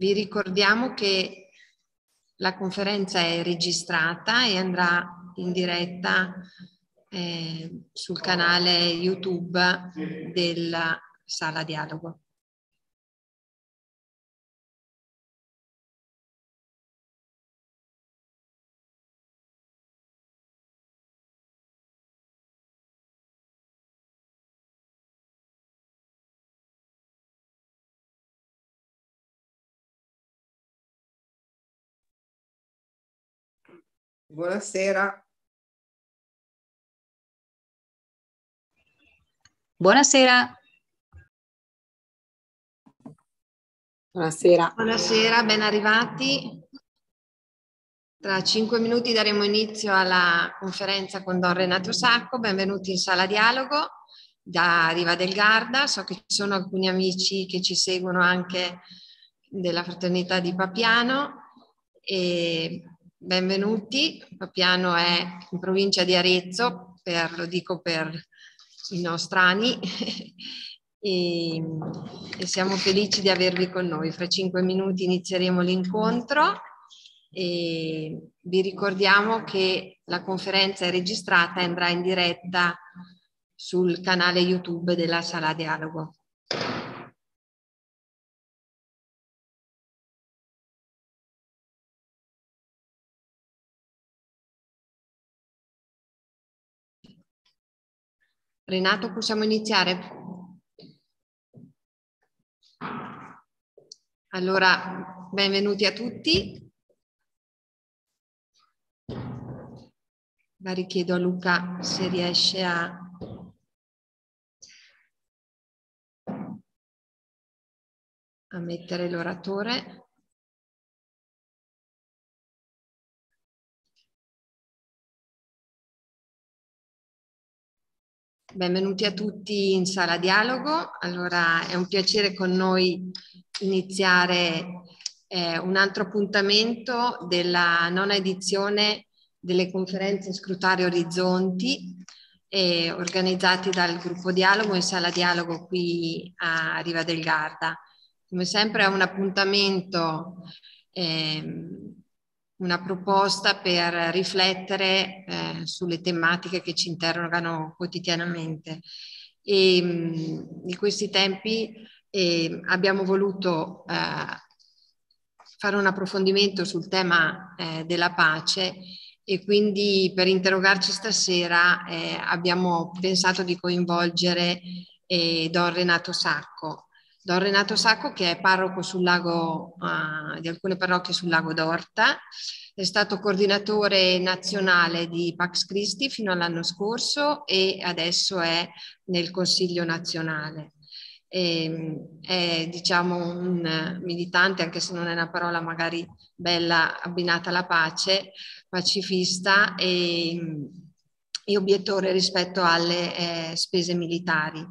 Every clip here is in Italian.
Vi ricordiamo che la conferenza è registrata e andrà in diretta eh, sul canale YouTube della Sala Dialogo. Buonasera. Buonasera. Buonasera. Buonasera, ben arrivati. Tra cinque minuti daremo inizio alla conferenza con Don Renato Sacco. Benvenuti in sala dialogo da Riva del Garda. So che ci sono alcuni amici che ci seguono anche della fraternità di Papiano e Benvenuti, Papiano è in provincia di Arezzo, per, lo dico per i nostrani, e, e siamo felici di avervi con noi. Fra cinque minuti inizieremo l'incontro e vi ricordiamo che la conferenza è registrata e andrà in diretta sul canale YouTube della Sala Dialogo. Renato, possiamo iniziare? Allora, benvenuti a tutti. La richiedo a Luca se riesce a... a mettere l'oratore. Benvenuti a tutti in Sala Dialogo. Allora, è un piacere con noi iniziare eh, un altro appuntamento della nona edizione delle conferenze Scrutare Orizzonti eh, organizzate dal gruppo Dialogo in Sala Dialogo qui a Riva del Garda. Come sempre è un appuntamento eh, una proposta per riflettere eh, sulle tematiche che ci interrogano quotidianamente. E, mm, in questi tempi eh, abbiamo voluto eh, fare un approfondimento sul tema eh, della pace e quindi per interrogarci stasera eh, abbiamo pensato di coinvolgere eh, Don Renato Sacco, Don Renato Sacco, che è parroco sul lago, uh, di alcune parrocchie sul lago d'Orta, è stato coordinatore nazionale di Pax Christi fino all'anno scorso e adesso è nel Consiglio nazionale. E, ehm, è diciamo un militante, anche se non è una parola magari bella abbinata alla pace, pacifista e, mm, e obiettore rispetto alle eh, spese militari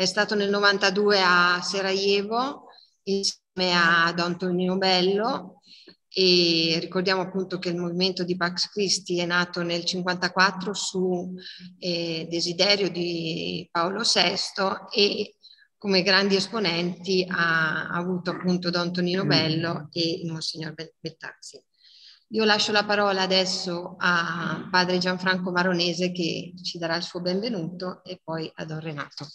è stato nel 92 a Sarajevo insieme ad Antonio Bello e ricordiamo appunto che il movimento di Pax Christi è nato nel 54 su eh, desiderio di Paolo VI e come grandi esponenti ha, ha avuto appunto Don Tonino mm. Bello e il Monsignor Bettazzi. Io lascio la parola adesso a padre Gianfranco Maronese che ci darà il suo benvenuto e poi a Don Renato.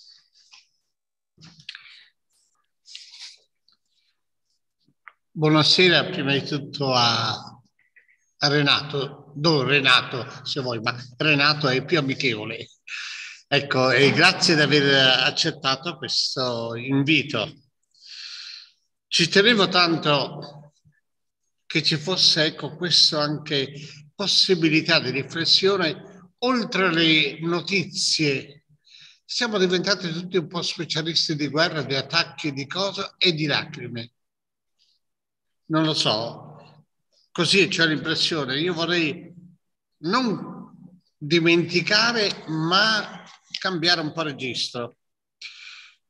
Buonasera prima di tutto a, a Renato, non Renato se vuoi, ma Renato è più amichevole. Ecco, e grazie di aver accettato questo invito. Ci tenevo tanto che ci fosse ecco, questo anche possibilità di riflessione oltre le notizie. Siamo diventati tutti un po' specialisti di guerra, di attacchi, di cosa e di lacrime non lo so, così c'è l'impressione, io vorrei non dimenticare, ma cambiare un po' registro.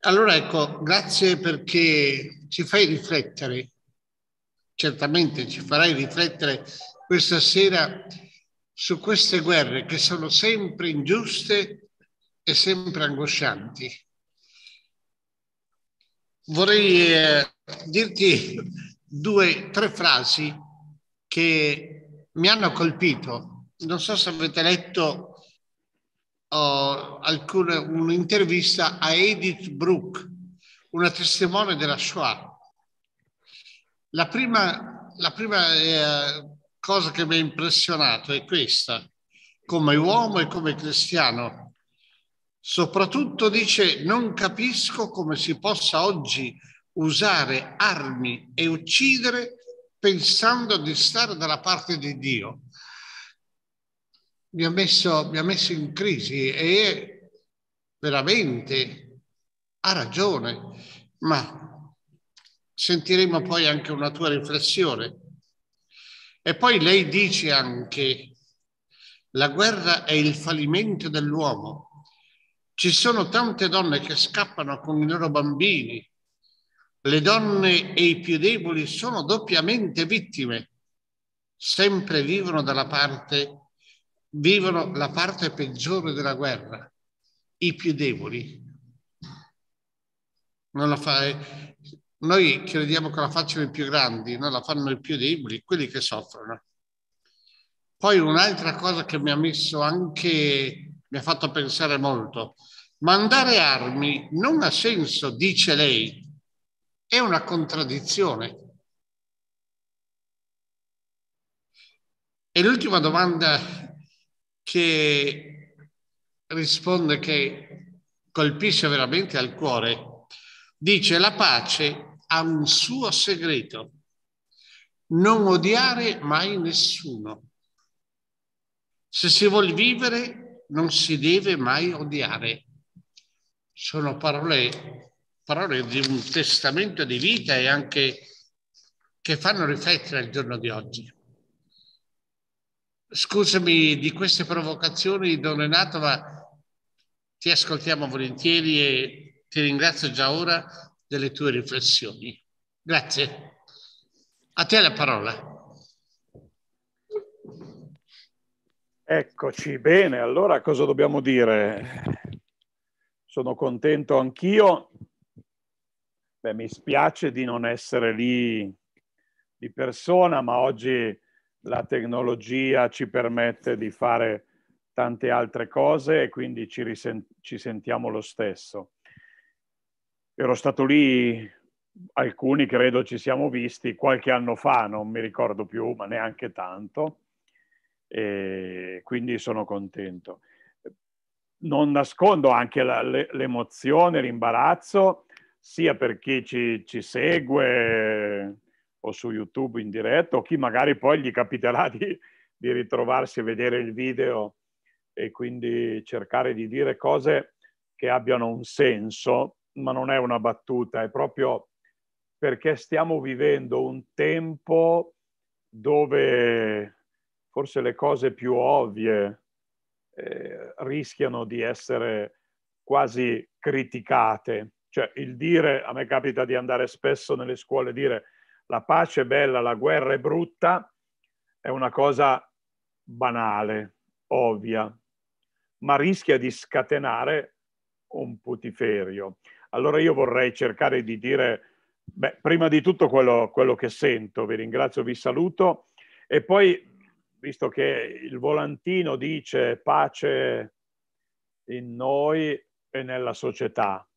Allora ecco, grazie perché ci fai riflettere, certamente ci farai riflettere questa sera su queste guerre che sono sempre ingiuste e sempre angoscianti. Vorrei eh, dirti due, tre frasi che mi hanno colpito. Non so se avete letto oh, alcune, un'intervista a Edith Brooke, una testimone della Shoah. La prima, la prima eh, cosa che mi ha impressionato è questa, come uomo e come cristiano. Soprattutto dice, non capisco come si possa oggi usare armi e uccidere pensando di stare dalla parte di Dio. Mi ha messo, mi ha messo in crisi e veramente ha ragione, ma sentiremo poi anche una tua riflessione. E poi lei dice anche, la guerra è il fallimento dell'uomo. Ci sono tante donne che scappano con i loro bambini, le donne e i più deboli sono doppiamente vittime, sempre vivono dalla parte, vivono la parte peggiore della guerra, i più deboli. Fa... Noi crediamo che la facciano i più grandi, non la fanno i più deboli, quelli che soffrono. Poi un'altra cosa che mi ha messo anche, mi ha fatto pensare molto, mandare armi non ha senso, dice lei, è una contraddizione. E l'ultima domanda che risponde, che colpisce veramente al cuore, dice la pace ha un suo segreto, non odiare mai nessuno. Se si vuole vivere non si deve mai odiare. Sono parole parole di un testamento di vita e anche che fanno riflettere al giorno di oggi. Scusami di queste provocazioni, Don Renato, ma ti ascoltiamo volentieri e ti ringrazio già ora delle tue riflessioni. Grazie. A te la parola. Eccoci, bene, allora cosa dobbiamo dire? Sono contento anch'io Beh, mi spiace di non essere lì di persona, ma oggi la tecnologia ci permette di fare tante altre cose e quindi ci, risen- ci sentiamo lo stesso. Ero stato lì, alcuni credo ci siamo visti qualche anno fa, non mi ricordo più, ma neanche tanto, e quindi sono contento. Non nascondo anche la, l'emozione, l'imbarazzo sia per chi ci, ci, segue o su YouTube in diretta o chi magari poi gli capiterà di, di ritrovarsi a vedere il video e quindi cercare di dire cose che abbiano un senso, ma non è una battuta, è proprio perché stiamo vivendo un tempo dove forse le cose più ovvie eh, rischiano di essere quasi criticate cioè il dire, a me capita di andare spesso nelle scuole, dire la pace è bella, la guerra è brutta, è una cosa banale, ovvia, ma rischia di scatenare un putiferio. Allora io vorrei cercare di dire, beh, prima di tutto quello, quello che sento, vi ringrazio, vi saluto, e poi, visto che il volantino dice pace in noi e nella società,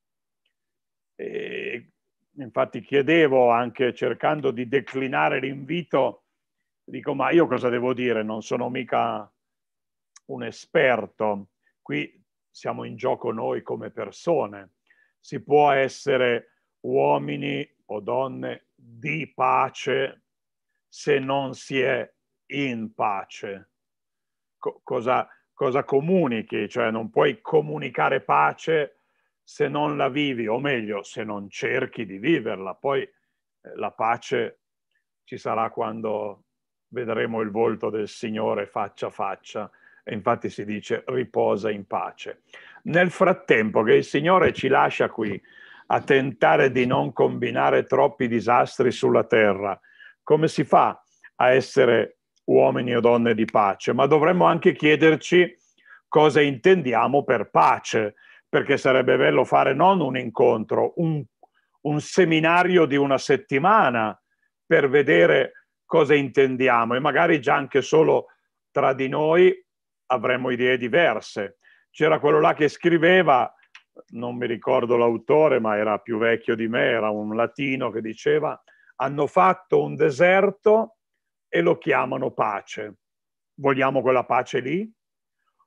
e infatti chiedevo anche cercando di declinare l'invito, dico ma io cosa devo dire? Non sono mica un esperto, qui siamo in gioco noi come persone, si può essere uomini o donne di pace se non si è in pace. Co- cosa, cosa comunichi? Cioè non puoi comunicare pace se non la vivi, o meglio, se non cerchi di viverla, poi eh, la pace ci sarà quando vedremo il volto del Signore faccia a faccia e infatti si dice riposa in pace. Nel frattempo che il Signore ci lascia qui a tentare di non combinare troppi disastri sulla terra, come si fa a essere uomini o donne di pace? Ma dovremmo anche chiederci cosa intendiamo per pace perché sarebbe bello fare non un incontro, un, un seminario di una settimana per vedere cosa intendiamo e magari già anche solo tra di noi avremmo idee diverse. C'era quello là che scriveva, non mi ricordo l'autore, ma era più vecchio di me, era un latino che diceva hanno fatto un deserto e lo chiamano pace. Vogliamo quella pace lì?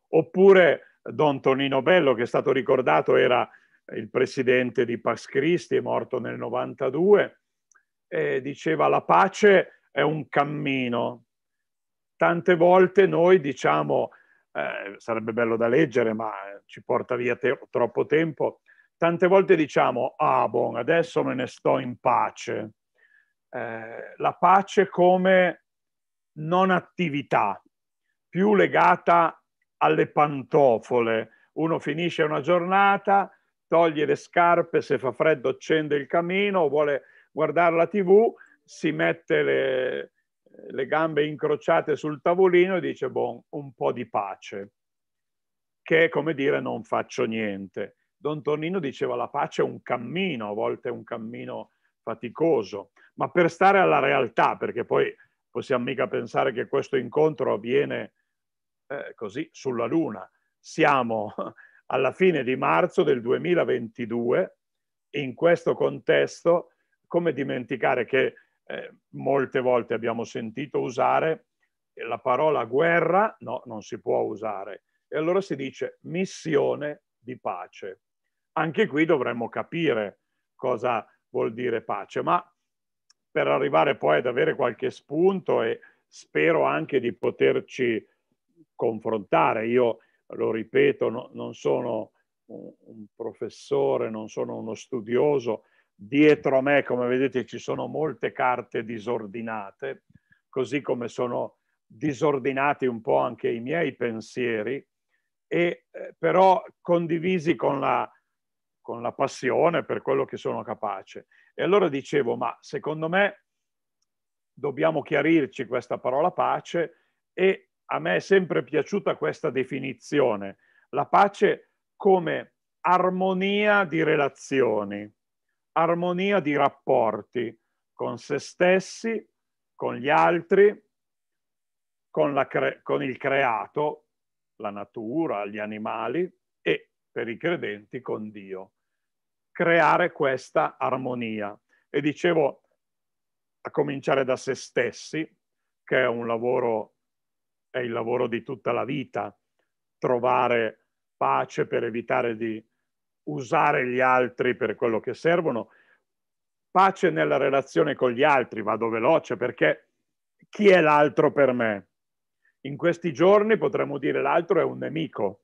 Oppure Don Tonino Bello, che è stato ricordato, era il presidente di Pax Christi, è morto nel 92, e diceva la pace è un cammino. Tante volte noi diciamo, eh, sarebbe bello da leggere, ma ci porta via te- troppo tempo, tante volte diciamo, ah, buon, adesso me ne sto in pace. Eh, la pace come non attività, più legata alle pantofole. Uno finisce una giornata, toglie le scarpe, se fa freddo accende il camino, vuole guardare la tv, si mette le, le gambe incrociate sul tavolino e dice, buon, un po' di pace, che è come dire non faccio niente. Don Tonino diceva la pace è un cammino, a volte è un cammino faticoso, ma per stare alla realtà, perché poi possiamo mica pensare che questo incontro avviene eh, così sulla Luna. Siamo alla fine di marzo del 2022, in questo contesto, come dimenticare che eh, molte volte abbiamo sentito usare la parola guerra, no, non si può usare. E allora si dice missione di pace. Anche qui dovremmo capire cosa vuol dire pace, ma per arrivare poi ad avere qualche spunto e spero anche di poterci confrontare. Io lo ripeto, no, non sono un, un professore, non sono uno studioso. Dietro a me, come vedete, ci sono molte carte disordinate, così come sono disordinati un po' anche i miei pensieri, e, eh, però condivisi con la, con la passione per quello che sono capace. E allora dicevo, ma secondo me dobbiamo chiarirci questa parola pace e a me è sempre piaciuta questa definizione, la pace come armonia di relazioni, armonia di rapporti con se stessi, con gli altri, con, cre- con il creato, la natura, gli animali e per i credenti con Dio. Creare questa armonia. E dicevo, a cominciare da se stessi, che è un lavoro è il lavoro di tutta la vita, trovare pace per evitare di usare gli altri per quello che servono, pace nella relazione con gli altri, vado veloce perché chi è l'altro per me? In questi giorni potremmo dire l'altro è un nemico,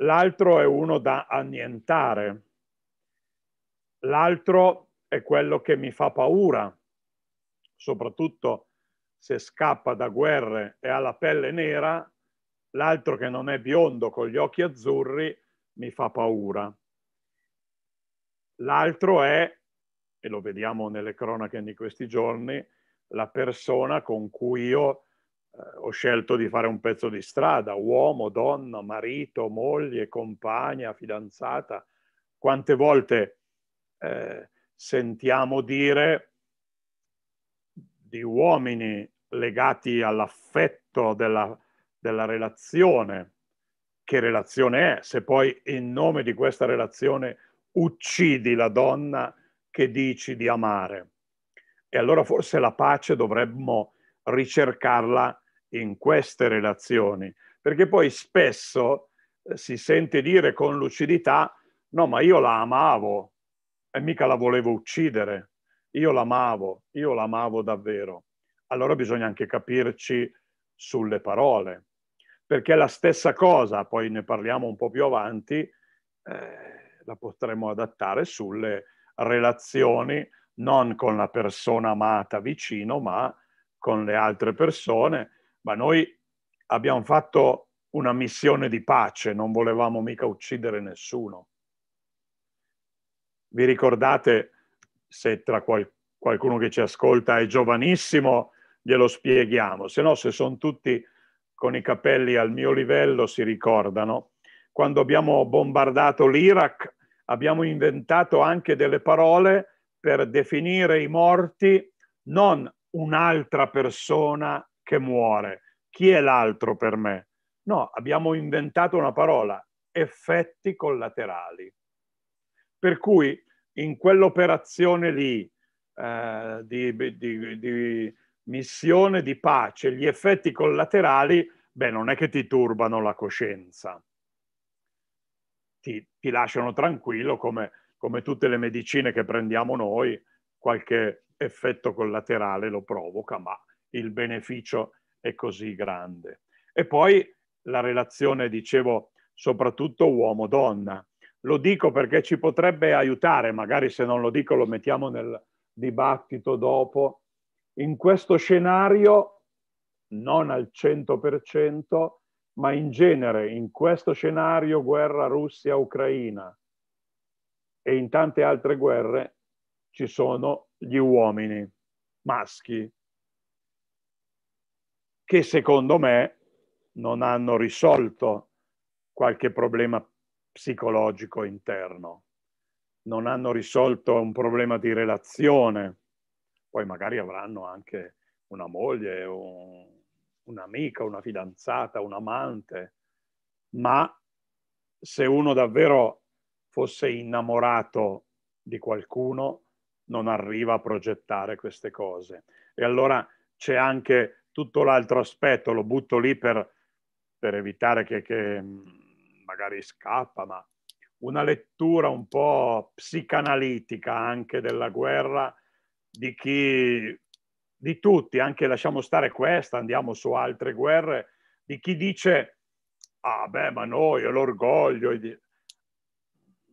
l'altro è uno da annientare, l'altro è quello che mi fa paura, soprattutto se scappa da guerre e ha la pelle nera, l'altro che non è biondo con gli occhi azzurri mi fa paura. L'altro è, e lo vediamo nelle cronache di questi giorni, la persona con cui io eh, ho scelto di fare un pezzo di strada, uomo, donna, marito, moglie, compagna, fidanzata. Quante volte eh, sentiamo dire di uomini legati all'affetto della, della relazione, che relazione è, se poi in nome di questa relazione uccidi la donna che dici di amare. E allora forse la pace dovremmo ricercarla in queste relazioni, perché poi spesso eh, si sente dire con lucidità, no, ma io la amavo e mica la volevo uccidere, io l'amavo, io l'amavo davvero allora bisogna anche capirci sulle parole, perché la stessa cosa, poi ne parliamo un po' più avanti, eh, la potremmo adattare sulle relazioni non con la persona amata vicino, ma con le altre persone. Ma noi abbiamo fatto una missione di pace, non volevamo mica uccidere nessuno. Vi ricordate se tra qualche qualcuno che ci ascolta è giovanissimo, glielo spieghiamo, se no se sono tutti con i capelli al mio livello si ricordano. Quando abbiamo bombardato l'Iraq abbiamo inventato anche delle parole per definire i morti non un'altra persona che muore. Chi è l'altro per me? No, abbiamo inventato una parola, effetti collaterali. Per cui in quell'operazione lì eh, di, di, di, missione di pace, gli effetti collaterali, beh, non è che ti turbano la coscienza. Ti, ti lasciano tranquillo come, come tutte le medicine che prendiamo noi, qualche effetto collaterale lo provoca, ma il beneficio è così grande. E poi la relazione, dicevo, soprattutto uomo-donna. Lo dico perché ci potrebbe aiutare, magari se non lo dico lo mettiamo nel, dibattito dopo, in questo scenario, non al 100%, ma in genere in questo scenario guerra Russia-Ucraina e in tante altre guerre ci sono gli uomini maschi che secondo me non hanno risolto qualche problema psicologico interno non hanno risolto un problema di relazione, poi magari avranno anche una moglie, un, un'amica, una fidanzata, un amante, ma se uno davvero fosse innamorato di qualcuno non arriva a progettare queste cose. E allora c'è anche tutto l'altro aspetto, lo butto lì per, per evitare che, che mm, magari scappa, ma una lettura un po' psicanalitica anche della guerra di chi, di tutti, anche lasciamo stare questa, andiamo su altre guerre, di chi dice, ah beh, ma noi, è l'orgoglio,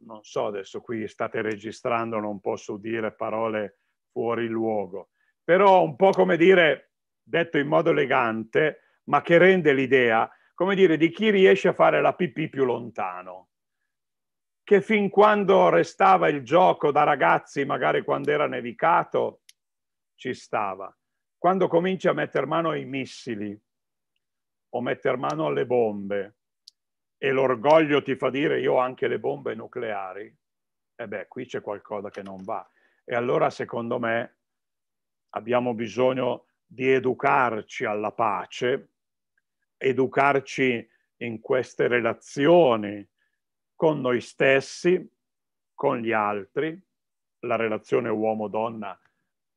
non so adesso qui state registrando, non posso dire parole fuori luogo, però un po' come dire, detto in modo elegante, ma che rende l'idea, come dire, di chi riesce a fare la pipì più lontano che fin quando restava il gioco da ragazzi, magari quando era nevicato, ci stava. Quando cominci a mettere mano ai missili o mettere mano alle bombe e l'orgoglio ti fa dire io ho anche le bombe nucleari, e eh beh, qui c'è qualcosa che non va. E allora, secondo me, abbiamo bisogno di educarci alla pace, educarci in queste relazioni con noi stessi, con gli altri, la relazione uomo-donna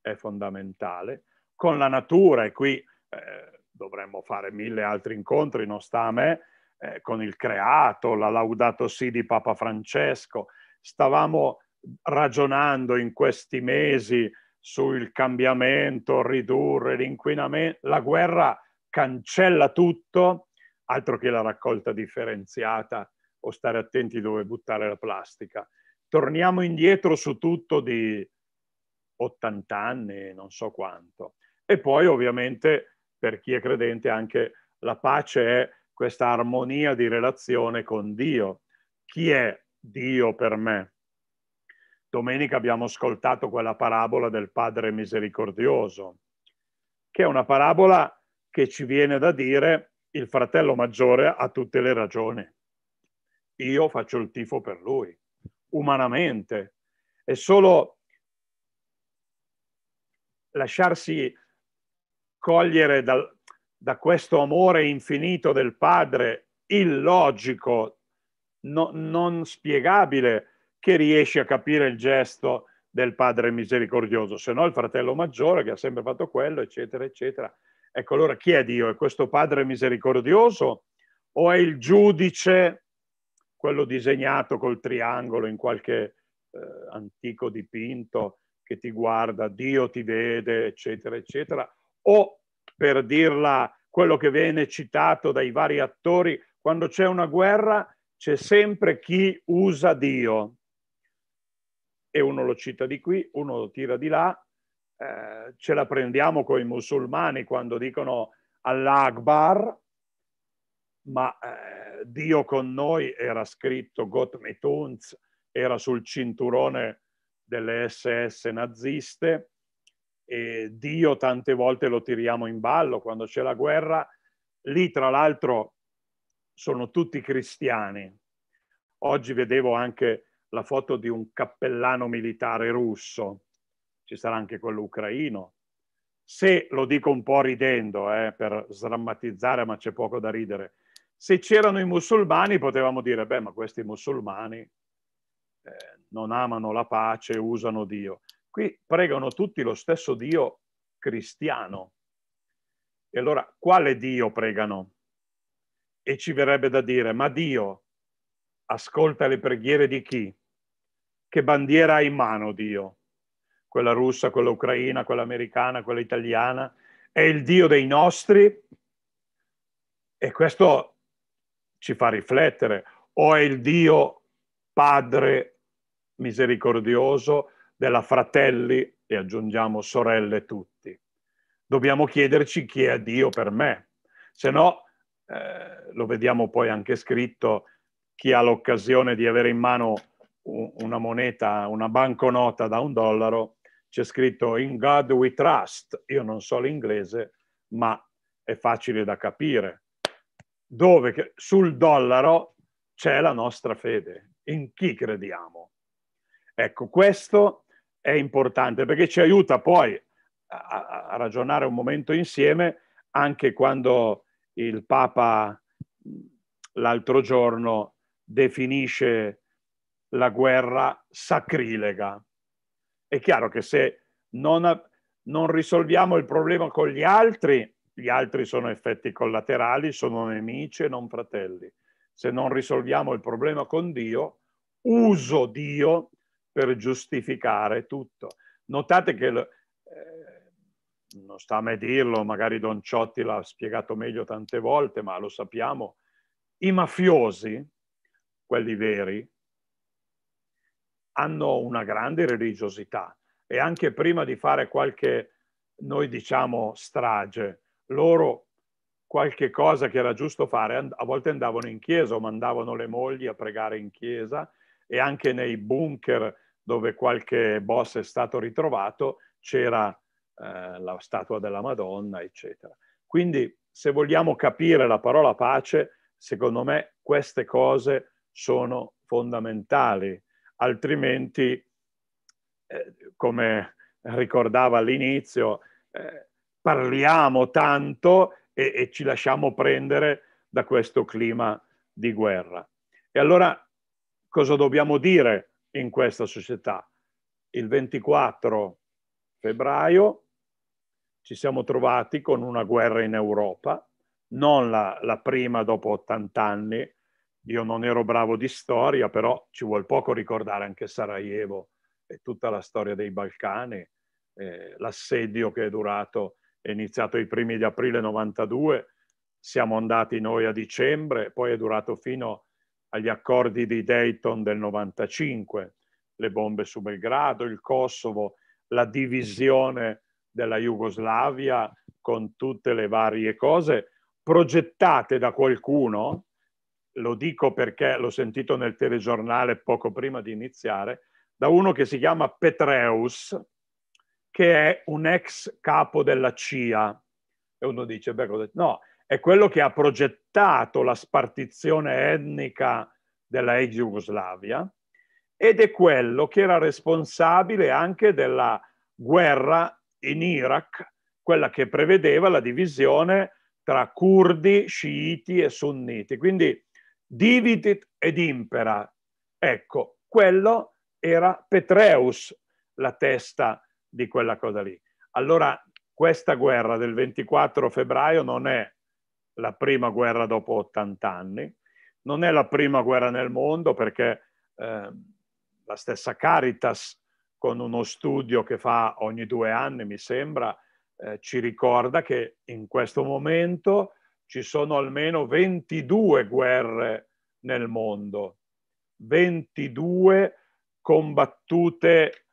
è fondamentale, con la natura, e qui eh, dovremmo fare mille altri incontri, non sta a me, eh, con il creato, la laudato sì di Papa Francesco, stavamo ragionando in questi mesi sul cambiamento, ridurre l'inquinamento, la guerra cancella tutto, altro che la raccolta differenziata o stare attenti dove buttare la plastica. Torniamo indietro su tutto di 80 anni, non so quanto. E poi ovviamente per chi è credente anche la pace è questa armonia di relazione con Dio. Chi è Dio per me? Domenica abbiamo ascoltato quella parabola del Padre misericordioso, che è una parabola che ci viene da dire il fratello maggiore ha tutte le ragioni io faccio il tifo per lui, umanamente. È solo lasciarsi cogliere dal, da questo amore infinito del padre illogico, no, non spiegabile, che riesci a capire il gesto del padre misericordioso, se no il fratello maggiore che ha sempre fatto quello, eccetera, eccetera. Ecco, allora chi è Dio? È questo padre misericordioso o è il giudice quello disegnato col triangolo in qualche eh, antico dipinto che ti guarda, Dio ti vede, eccetera, eccetera, o per dirla quello che viene citato dai vari attori, quando c'è una guerra c'è sempre chi usa Dio. E uno lo cita di qui, uno lo tira di là, eh, ce la prendiamo con i musulmani quando dicono Allah Akbar, ma eh, Dio con noi era scritto Gott mit uns, era sul cinturone delle SS naziste e Dio tante volte lo tiriamo in ballo quando c'è la guerra. Lì tra l'altro sono tutti cristiani. Oggi vedevo anche la foto di un cappellano militare russo, ci sarà anche quello ucraino. Se lo dico un po' ridendo, eh, per sdrammatizzare, ma c'è poco da ridere, se c'erano i musulmani potevamo dire, beh, ma questi musulmani eh, non amano la pace, usano Dio. Qui pregano tutti lo stesso Dio cristiano. E allora quale Dio pregano? E ci verrebbe da dire, ma Dio ascolta le preghiere di chi? Che bandiera ha in mano Dio? Quella russa, quella ucraina, quella americana, quella italiana? È il Dio dei nostri? E questo ci fa riflettere, o è il Dio Padre misericordioso della fratelli e aggiungiamo sorelle tutti. Dobbiamo chiederci chi è Dio per me, se no, eh, lo vediamo poi anche scritto, chi ha l'occasione di avere in mano una moneta, una banconota da un dollaro, c'è scritto In God we trust. Io non so l'inglese, ma è facile da capire dove sul dollaro c'è la nostra fede, in chi crediamo. Ecco, questo è importante perché ci aiuta poi a, a ragionare un momento insieme anche quando il Papa l'altro giorno definisce la guerra sacrilega. È chiaro che se non, non risolviamo il problema con gli altri, gli altri sono effetti collaterali, sono nemici e non fratelli. Se non risolviamo il problema con Dio, uso Dio per giustificare tutto. Notate che, eh, non sta a me dirlo, magari Don Ciotti l'ha spiegato meglio tante volte, ma lo sappiamo, i mafiosi, quelli veri, hanno una grande religiosità e anche prima di fare qualche, noi diciamo, strage, loro qualche cosa che era giusto fare, a volte andavano in chiesa o mandavano le mogli a pregare in chiesa e anche nei bunker dove qualche boss è stato ritrovato c'era eh, la statua della Madonna, eccetera. Quindi se vogliamo capire la parola pace, secondo me queste cose sono fondamentali, altrimenti, eh, come ricordava all'inizio, eh, parliamo tanto e, e ci lasciamo prendere da questo clima di guerra. E allora cosa dobbiamo dire in questa società? Il 24 febbraio ci siamo trovati con una guerra in Europa, non la, la prima dopo 80 anni. Io non ero bravo di storia, però ci vuole poco ricordare anche Sarajevo e tutta la storia dei Balcani, eh, l'assedio che è durato è iniziato i primi di aprile 92, siamo andati noi a dicembre, poi è durato fino agli accordi di Dayton del 95, le bombe su Belgrado, il Kosovo, la divisione della Jugoslavia con tutte le varie cose progettate da qualcuno, lo dico perché l'ho sentito nel telegiornale poco prima di iniziare, da uno che si chiama Petreus, che è un ex capo della CIA. E uno dice, beh, cosa... no, è quello che ha progettato la spartizione etnica della ex Jugoslavia ed è quello che era responsabile anche della guerra in Iraq, quella che prevedeva la divisione tra curdi, sciiti e sunniti. Quindi dividit ed impera. Ecco, quello era Petreus, la testa di quella cosa lì. Allora questa guerra del 24 febbraio non è la prima guerra dopo 80 anni, non è la prima guerra nel mondo perché eh, la stessa Caritas con uno studio che fa ogni due anni, mi sembra, eh, ci ricorda che in questo momento ci sono almeno 22 guerre nel mondo, 22 combattute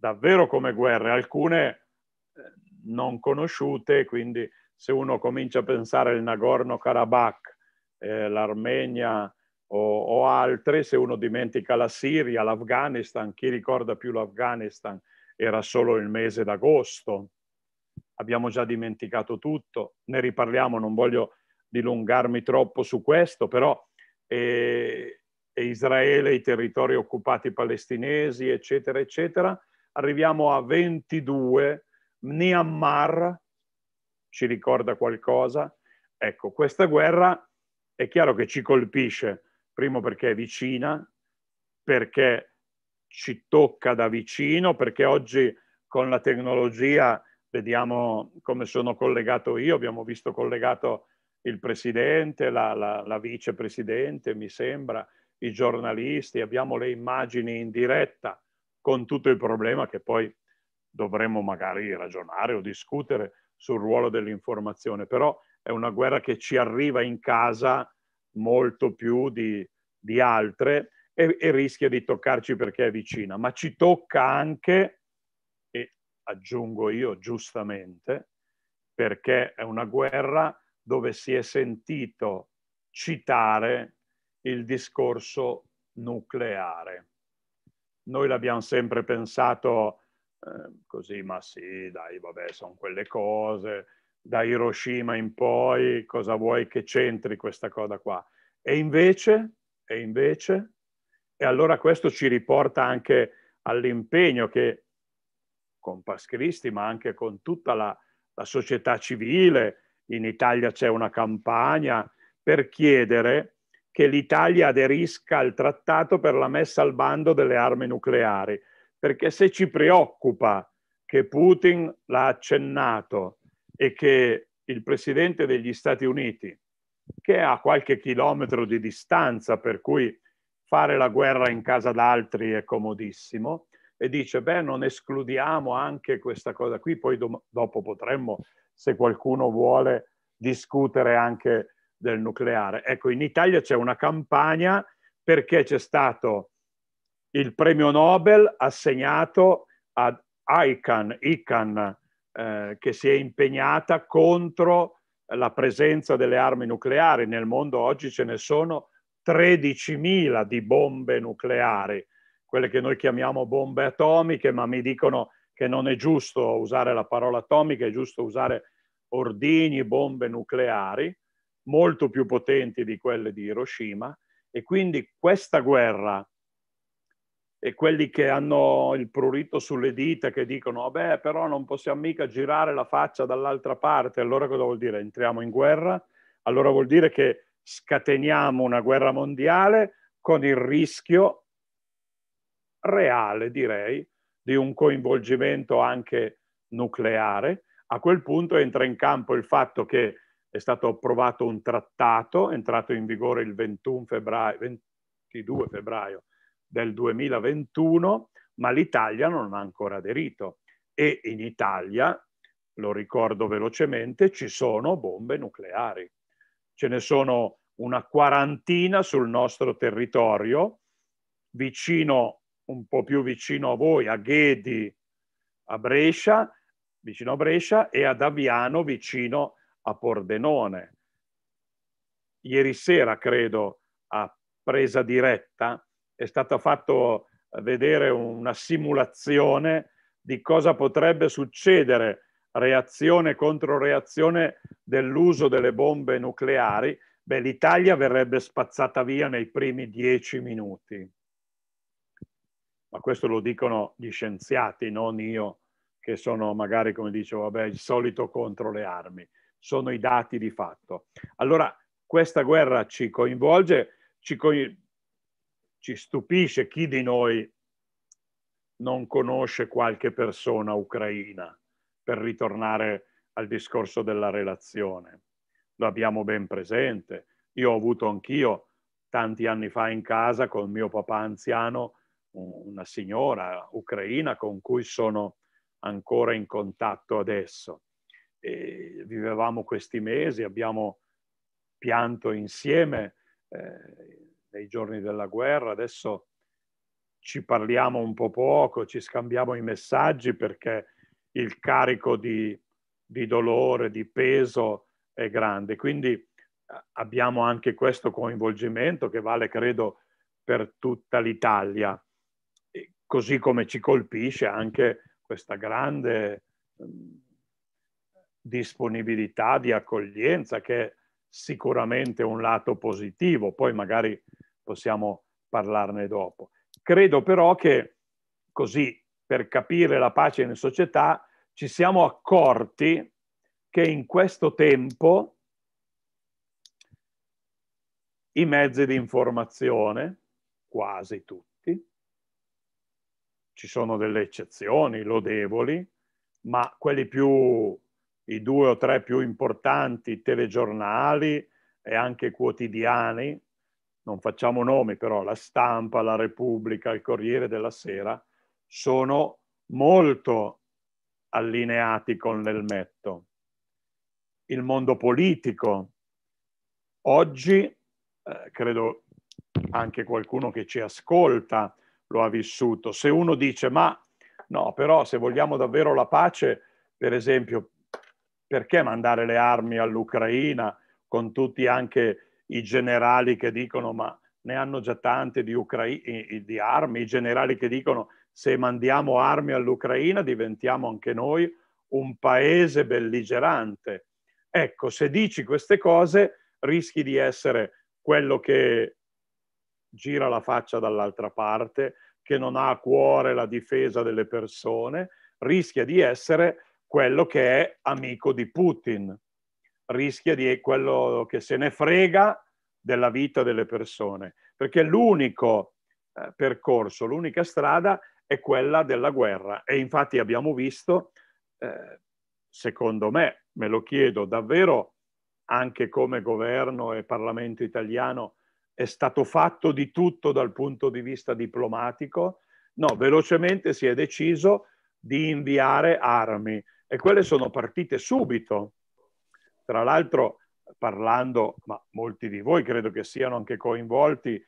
davvero come guerre, alcune eh, non conosciute, quindi se uno comincia a pensare al Nagorno-Karabakh, eh, l'Armenia o, o altre, se uno dimentica la Siria, l'Afghanistan, chi ricorda più l'Afghanistan era solo il mese d'agosto, abbiamo già dimenticato tutto, ne riparliamo, non voglio dilungarmi troppo su questo, però eh, Israele, i territori occupati palestinesi, eccetera, eccetera arriviamo a 22, Myanmar, ci ricorda qualcosa? Ecco, questa guerra è chiaro che ci colpisce, primo perché è vicina, perché ci tocca da vicino, perché oggi con la tecnologia vediamo come sono collegato io, abbiamo visto collegato il presidente, la, la, la vicepresidente, mi sembra, i giornalisti, abbiamo le immagini in diretta, con tutto il problema che poi dovremmo magari ragionare o discutere sul ruolo dell'informazione, però è una guerra che ci arriva in casa molto più di, di altre e, e, rischia di toccarci perché è vicina, ma ci tocca anche, e aggiungo io giustamente, perché è una guerra dove si è sentito citare il discorso nucleare. Noi l'abbiamo sempre pensato eh, così, ma sì, dai, vabbè, sono quelle cose, da Hiroshima in poi, cosa vuoi che c'entri questa cosa qua? E invece, e invece, e allora questo ci riporta anche all'impegno che con Pascristi, ma anche con tutta la, la società civile, in Italia c'è una campagna per chiedere che l'Italia aderisca al trattato per la messa al bando delle armi nucleari, perché se ci preoccupa che Putin l'ha accennato e che il presidente degli Stati Uniti, che è a qualche chilometro di distanza, per cui fare la guerra in casa d'altri è comodissimo, e dice, beh, non escludiamo anche questa cosa qui, poi do- dopo potremmo, se qualcuno vuole, discutere anche del nucleare. Ecco, in Italia c'è una campagna perché c'è stato il premio Nobel assegnato ad ICAN, ICAN eh, che si è impegnata contro la presenza delle armi nucleari. Nel mondo oggi ce ne sono 13.000 di bombe nucleari, quelle che noi chiamiamo bombe atomiche, ma mi dicono che non è giusto usare la parola atomica, è giusto usare ordini, bombe nucleari molto più potenti di quelle di Hiroshima e quindi questa guerra e quelli che hanno il prurito sulle dita che dicono vabbè però non possiamo mica girare la faccia dall'altra parte, allora cosa vuol dire? Entriamo in guerra? Allora vuol dire che scateniamo una guerra mondiale con il rischio reale, direi, di un coinvolgimento anche nucleare. A quel punto entra in campo il fatto che è stato approvato un trattato, entrato in vigore il 21 febbraio, 22 febbraio del 2021, ma l'Italia non ha ancora aderito. E in Italia, lo ricordo velocemente, ci sono bombe nucleari. Ce ne sono una quarantina sul nostro territorio, vicino, un po' più vicino a voi, a Ghedi, a Brescia, vicino a Brescia, e ad Aviano, vicino a a Pordenone, ieri sera credo a presa diretta è stata fatta vedere una simulazione di cosa potrebbe succedere reazione contro reazione dell'uso delle bombe nucleari, beh, l'Italia verrebbe spazzata via nei primi dieci minuti. Ma questo lo dicono gli scienziati, non io, che sono magari, come dicevo, vabbè, il solito contro le armi sono i dati di fatto. Allora questa guerra ci coinvolge, ci, co ci stupisce chi di noi non conosce qualche persona ucraina, per ritornare al discorso della relazione. Lo abbiamo ben presente. Io ho avuto anch'io tanti anni fa in casa con mio papà anziano una signora ucraina con cui sono ancora in contatto adesso e vivevamo questi mesi, abbiamo pianto insieme eh, nei giorni della guerra, adesso ci parliamo un po' poco, ci scambiamo i messaggi perché il carico di, di dolore, di peso è grande. Quindi eh, abbiamo anche questo coinvolgimento che vale, credo, per tutta l'Italia, così come ci colpisce anche questa grande mm, disponibilità di accoglienza, che è sicuramente un lato positivo, poi magari possiamo parlarne dopo. Credo però che così per capire la pace in società ci siamo accorti che in questo tempo i mezzi di informazione, quasi tutti, ci sono delle eccezioni lodevoli, ma quelli più i due o tre più importanti telegiornali e anche quotidiani, non facciamo nomi però, la stampa, la Repubblica, il Corriere della Sera, sono molto allineati con l'elmetto. Il mondo politico, oggi eh, credo anche qualcuno che ci ascolta lo ha vissuto. Se uno dice ma no, però se vogliamo davvero la pace, per esempio, perché mandare le armi all'Ucraina con tutti anche i generali che dicono ma ne hanno già tante di, Ucra- di armi, i generali che dicono se mandiamo armi all'Ucraina diventiamo anche noi un paese belligerante. Ecco, se dici queste cose rischi di essere quello che gira la faccia dall'altra parte, che non ha a cuore la difesa delle persone, rischia di essere quello che è amico di Putin, rischia di quello che se ne frega della vita delle persone, perché l'unico eh, percorso, l'unica strada è quella della guerra e infatti abbiamo visto, eh, secondo me, me lo chiedo davvero, anche come governo e Parlamento italiano è stato fatto di tutto dal punto di vista diplomatico, no, velocemente si è deciso di inviare armi e quelle sono partite subito. Tra l'altro parlando, ma molti di voi credo che siano anche coinvolti,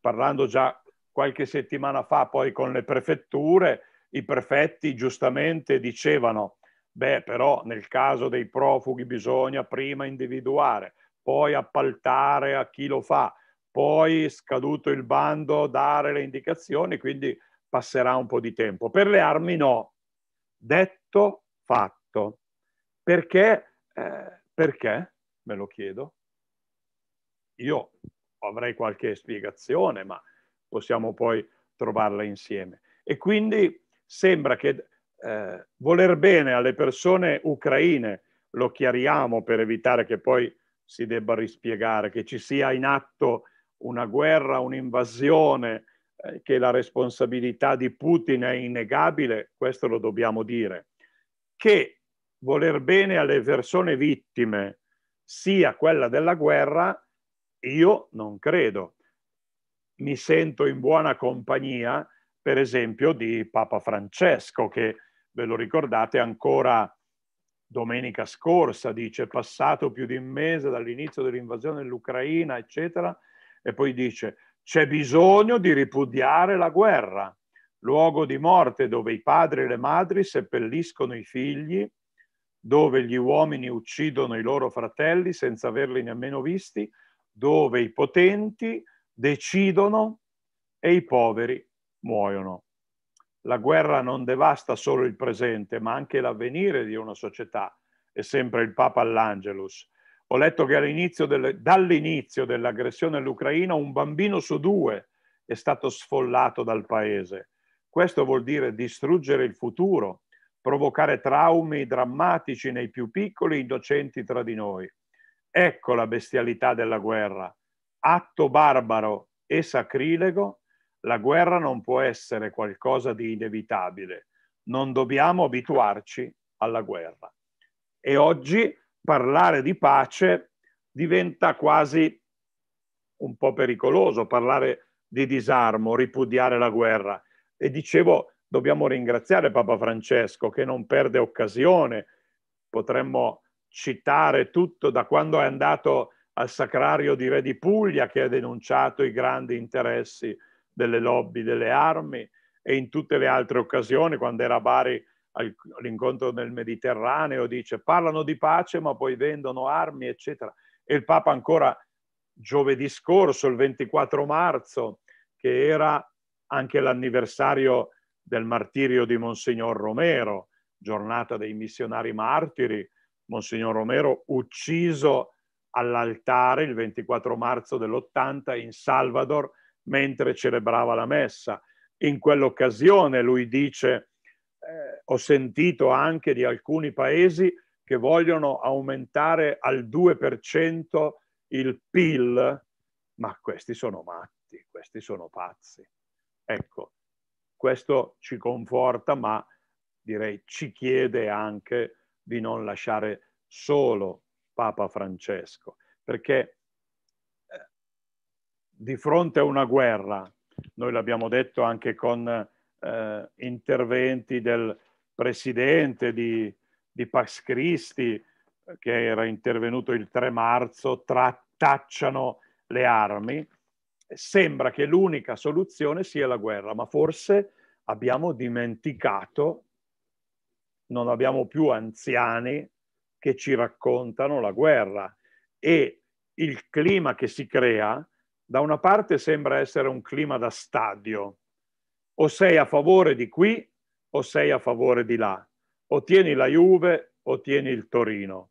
parlando già qualche settimana fa poi con le prefetture, i prefetti giustamente dicevano, beh però nel caso dei profughi bisogna prima individuare, poi appaltare a chi lo fa, poi scaduto il bando dare le indicazioni, quindi passerà un po' di tempo. Per le armi no, detto fatto. Perché? Eh, perché? Me lo chiedo. Io avrei qualche spiegazione, ma possiamo poi trovarla insieme. E quindi sembra che eh, voler bene alle persone ucraine, lo chiariamo per evitare che poi si debba rispiegare, che ci sia in atto una guerra, un'invasione, eh, che la responsabilità di Putin è innegabile, questo lo dobbiamo dire che voler bene alle persone vittime sia quella della guerra, io non credo. Mi sento in buona compagnia, per esempio, di Papa Francesco, che ve lo ricordate ancora domenica scorsa, dice passato più di un mese dall'inizio dell'invasione dell'Ucraina, eccetera, e poi dice c'è bisogno di ripudiare la guerra luogo di morte dove i padri e le madri seppelliscono i figli, dove gli uomini uccidono i loro fratelli senza averli nemmeno visti, dove i potenti decidono e i poveri muoiono. La guerra non devasta solo il presente, ma anche l'avvenire di una società, è sempre il Papa all'Angelus. Ho letto che all'inizio delle, dall'inizio dell'aggressione all'Ucraina un bambino su due è stato sfollato dal paese questo vuol dire distruggere il futuro, provocare traumi drammatici nei più piccoli innocenti tra di noi. Ecco la bestialità della guerra, atto barbaro e sacrilego. La guerra non può essere qualcosa di inevitabile. Non dobbiamo abituarci alla guerra. E oggi parlare di pace diventa quasi un po' pericoloso, parlare di disarmo, ripudiare la guerra e dicevo, dobbiamo ringraziare Papa Francesco che non perde occasione. Potremmo citare tutto da quando è andato al sacrario di Re di Puglia che ha denunciato i grandi interessi delle lobby delle armi e in tutte le altre occasioni, quando era a Bari all'incontro nel Mediterraneo, dice parlano di pace ma poi vendono armi, eccetera. E il Papa ancora giovedì scorso, il 24 marzo, che era anche l'anniversario del martirio di Monsignor Romero, giornata dei missionari martiri, Monsignor Romero ucciso all'altare il 24 marzo dell'80 in Salvador mentre celebrava la messa. In quell'occasione lui dice eh, ho sentito anche di alcuni paesi che vogliono aumentare al 2% il PIL, ma questi sono matti, questi sono pazzi. Ecco, questo ci conforta, ma direi ci chiede anche di non lasciare solo Papa Francesco, perché eh, di fronte a una guerra, noi l'abbiamo detto anche con eh, interventi del presidente di, di Pax Christi, che era intervenuto il 3 marzo, tra, le armi, sembra che l'unica soluzione sia la guerra, ma forse abbiamo dimenticato, non abbiamo più anziani che ci raccontano la guerra e il clima che si crea da una parte sembra essere un clima da stadio, o sei a favore di qui o sei a favore di là, o tieni la Juve o tieni il Torino.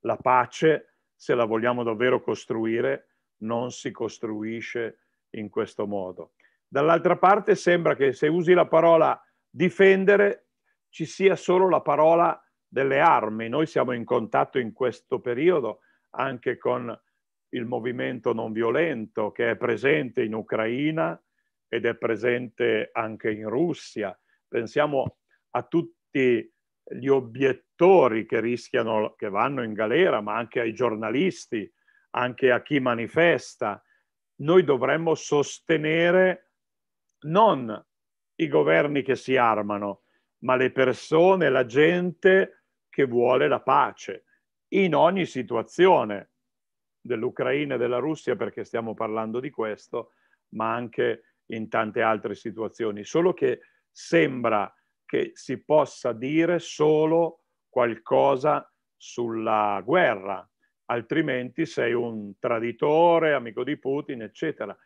La pace, se la vogliamo davvero costruire, non si costruisce in questo modo. Dall'altra parte sembra che se usi la parola difendere ci sia solo la parola delle armi. Noi siamo in contatto in questo periodo anche con il movimento non violento che è presente in Ucraina ed è presente anche in Russia. Pensiamo a tutti gli obiettori che rischiano, che vanno in galera, ma anche ai giornalisti anche a chi manifesta. Noi dovremmo sostenere non i governi che si armano, ma le persone, la gente che vuole la pace in ogni situazione dell'Ucraina e della Russia, perché stiamo parlando di questo, ma anche in tante altre situazioni. Solo che sembra che si possa dire solo qualcosa sulla guerra, altrimenti sei un traditore, amico di Putin, eccetera,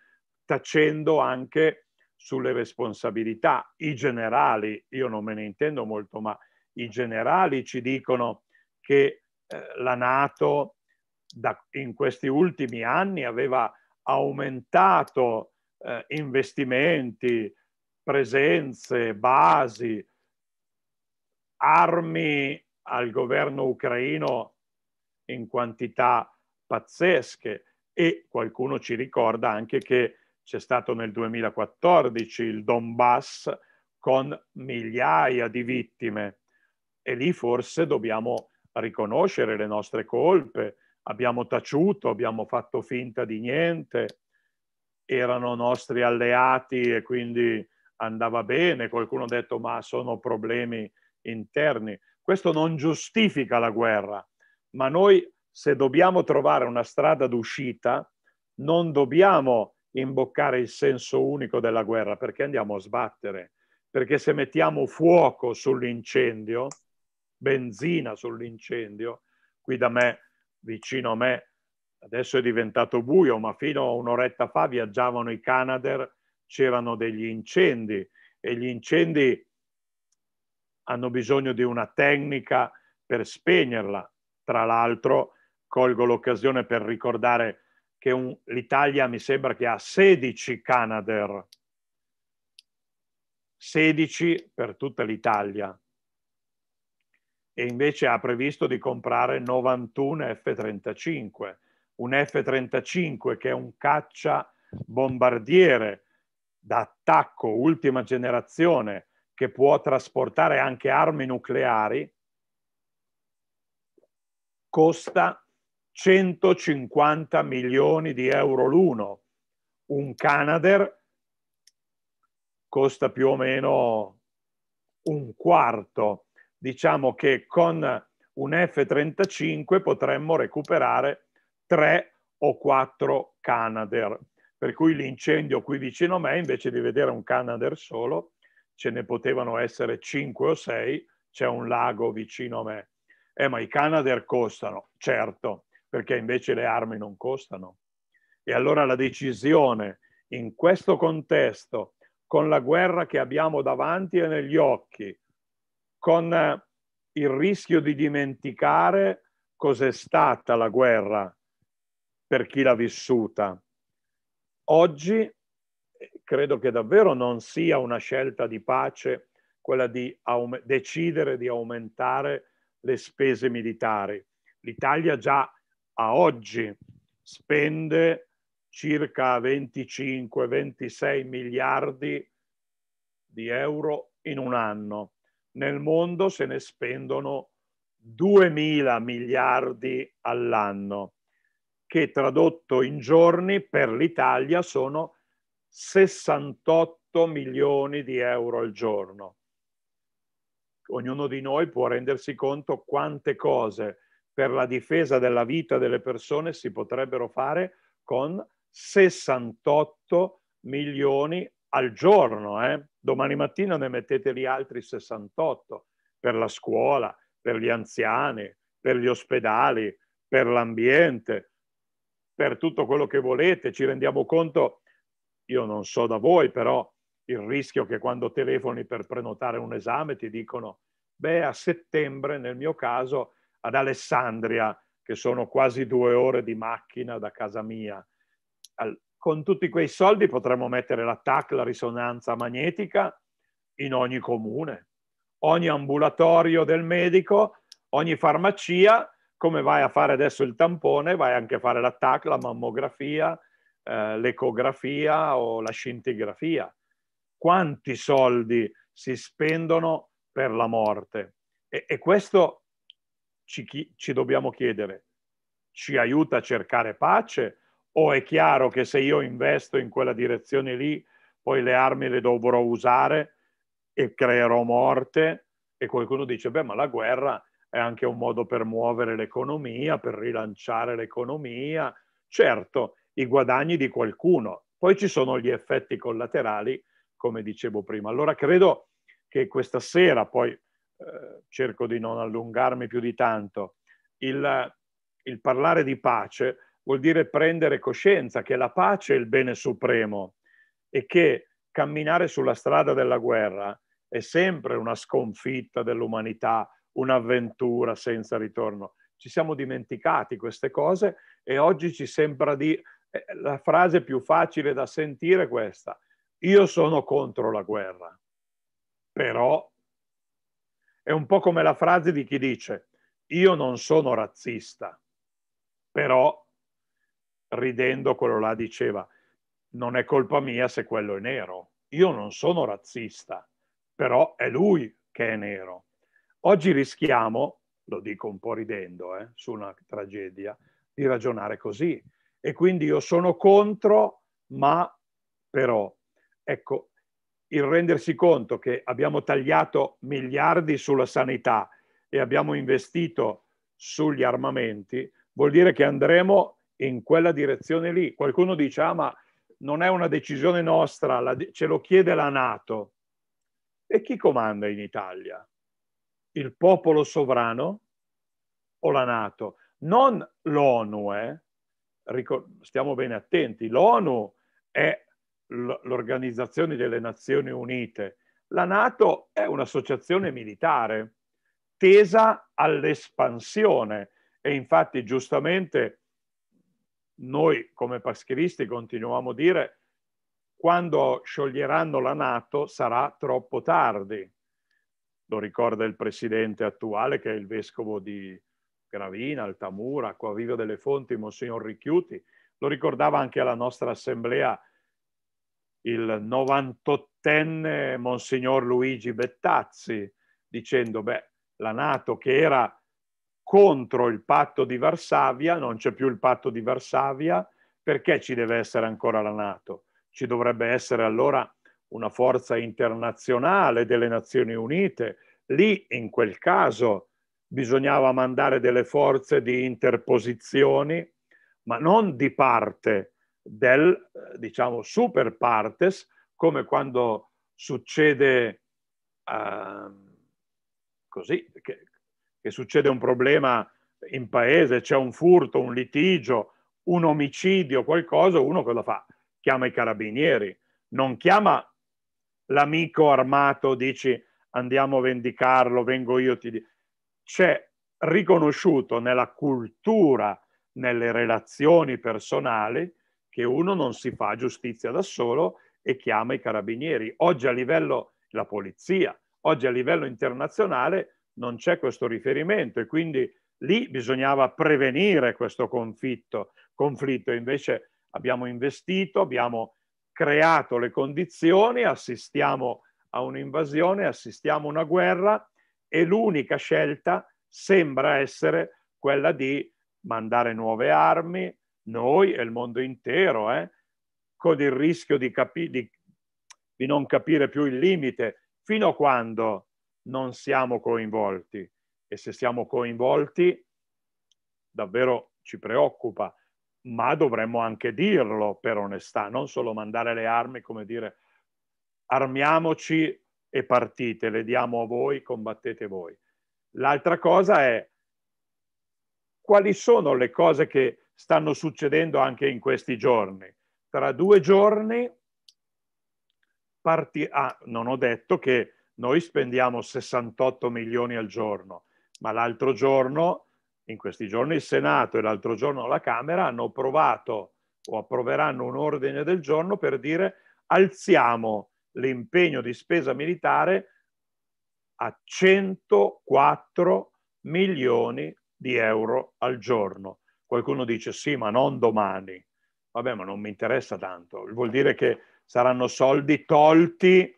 tacendo anche sulle responsabilità. I generali, io non me ne intendo molto, ma i generali ci dicono che eh, la Nato da, in questi ultimi anni aveva aumentato eh, investimenti, presenze, basi, armi al governo ucraino in quantità pazzesche e qualcuno ci ricorda anche che c'è stato nel 2014 il Donbass con migliaia di vittime e lì forse dobbiamo riconoscere le nostre colpe, abbiamo taciuto, abbiamo fatto finta di niente, erano nostri alleati e quindi andava bene, qualcuno ha detto ma sono problemi interni. Questo non giustifica la guerra, ma noi se dobbiamo trovare una strada d'uscita, non dobbiamo imboccare il senso unico della guerra perché andiamo a sbattere, perché se mettiamo fuoco sull'incendio, benzina sull'incendio, qui da me, vicino a me, adesso è diventato buio, ma fino a un'oretta fa viaggiavano i Canadair, c'erano degli incendi e gli incendi hanno bisogno di una tecnica per spegnerla tra l'altro colgo l'occasione per ricordare che un, l'Italia mi sembra che ha 16 Canadair, 16 per tutta l'Italia e invece ha previsto di comprare 91 F-35, un F-35 che è un caccia bombardiere d'attacco ultima generazione che può trasportare anche armi nucleari costa 150 milioni di euro l'uno. Un Canadair costa più o meno un quarto. Diciamo che con un F-35 potremmo recuperare tre o quattro Canadair. Per cui l'incendio qui vicino a me, invece di vedere un Canadair solo, ce ne potevano essere cinque o sei, c'è un lago vicino a me. Eh, ma i Canadair costano, certo, perché invece le armi non costano. E allora la decisione in questo contesto, con la guerra che abbiamo davanti e negli occhi, con eh, il rischio di dimenticare cos'è stata la guerra per chi l'ha vissuta. Oggi eh, credo che davvero non sia una scelta di pace quella di decidere di aumentare le spese militari. L'Italia già a oggi spende circa 25-26 miliardi di euro in un anno. Nel mondo se ne spendono 2.000 miliardi all'anno, che tradotto in giorni per l'Italia sono 68 milioni di euro al giorno ognuno di noi può rendersi conto quante cose per la difesa della vita delle persone si potrebbero fare con 68 milioni al giorno. Eh? Domani mattina ne mettete lì altri 68 per la scuola, per gli anziani, per gli ospedali, per l'ambiente, per tutto quello che volete. Ci rendiamo conto, io non so da voi, però il rischio che quando telefoni per prenotare un esame ti dicono, beh, a settembre nel mio caso ad Alessandria, che sono quasi due ore di macchina da casa mia. Al, con tutti quei soldi potremmo mettere la TAC, la risonanza magnetica, in ogni comune, ogni ambulatorio del medico, ogni farmacia, come vai a fare adesso il tampone, vai anche a fare la TAC, la mammografia, eh, l'ecografia o la scintigrafia quanti soldi si spendono per la morte. E, e questo ci, ci dobbiamo chiedere, ci aiuta a cercare pace o è chiaro che se io investo in quella direzione lì, poi le armi le dovrò usare e creerò morte? E qualcuno dice, beh, ma la guerra è anche un modo per muovere l'economia, per rilanciare l'economia. Certo, i guadagni di qualcuno. Poi ci sono gli effetti collaterali come dicevo prima. Allora credo che questa sera, poi eh, cerco di non allungarmi più di tanto, il, il parlare di pace vuol dire prendere coscienza che la pace è il bene supremo e che camminare sulla strada della guerra è sempre una sconfitta dell'umanità, un'avventura senza ritorno. Ci siamo dimenticati queste cose e oggi ci sembra di... Eh, la frase più facile da sentire è questa, io sono contro la guerra, però è un po' come la frase di chi dice io non sono razzista, però ridendo quello là diceva non è colpa mia se quello è nero. Io non sono razzista, però è lui che è nero. Oggi rischiamo, lo dico un po' ridendo, eh, su una tragedia, di ragionare così. E quindi io sono contro, ma però Ecco, il rendersi conto che abbiamo tagliato miliardi sulla sanità e abbiamo investito sugli armamenti, vuol dire che andremo in quella direzione lì. Qualcuno dice, ah ma non è una decisione nostra, la, ce lo chiede la Nato. E chi comanda in Italia? Il popolo sovrano o la Nato? Non l'ONU, eh? Ricor- stiamo bene attenti, l'ONU è l'Organizzazione delle Nazioni Unite. La Nato è un'associazione militare tesa all'espansione e infatti giustamente noi come pascheristi continuiamo a dire quando scioglieranno la Nato sarà troppo tardi. Lo ricorda il presidente attuale che è il vescovo di Gravina, Altamura, Acquaviva delle Fonti, Monsignor Ricchiuti. Lo ricordava anche alla nostra assemblea il 98enne Monsignor Luigi Bettazzi, dicendo, beh, la Nato che era contro il patto di Varsavia, non c'è più il patto di Varsavia, perché ci deve essere ancora la Nato? Ci dovrebbe essere allora una forza internazionale delle Nazioni Unite. Lì, in quel caso, bisognava mandare delle forze di interposizioni, ma non di parte, del eh, diciamo, super partes, come quando succede eh, così, che, che succede un problema in paese, c'è un furto, un litigio, un omicidio, qualcosa, uno cosa fa? Chiama i carabinieri, non chiama l'amico armato, dici andiamo a vendicarlo, vengo io, ti dico. C'è riconosciuto nella cultura, nelle relazioni personali, che uno non si fa giustizia da solo e chiama i carabinieri. Oggi a livello, la polizia, oggi a livello internazionale non c'è questo riferimento e quindi lì bisognava prevenire questo conflitto, conflitto. invece abbiamo investito, abbiamo creato le condizioni, assistiamo a un'invasione, assistiamo a una guerra e l'unica scelta sembra essere quella di mandare nuove armi, noi e il mondo intero, eh? con il rischio di, capi- di, di non capire più il limite, fino a quando non siamo coinvolti. E se siamo coinvolti, davvero ci preoccupa, ma dovremmo anche dirlo per onestà, non solo mandare le armi, come dire armiamoci e partite, le diamo a voi, combattete voi. L'altra cosa è quali sono le cose che stanno succedendo anche in questi giorni. Tra due giorni parti... Ah, non ho detto che noi spendiamo 68 milioni al giorno, ma l'altro giorno, in questi giorni, il Senato e l'altro giorno la Camera hanno provato o approveranno un ordine del giorno per dire alziamo l'impegno di spesa militare a 104 milioni di euro al giorno. Qualcuno dice sì, ma non domani. Vabbè, ma non mi interessa tanto. Vuol dire che saranno soldi tolti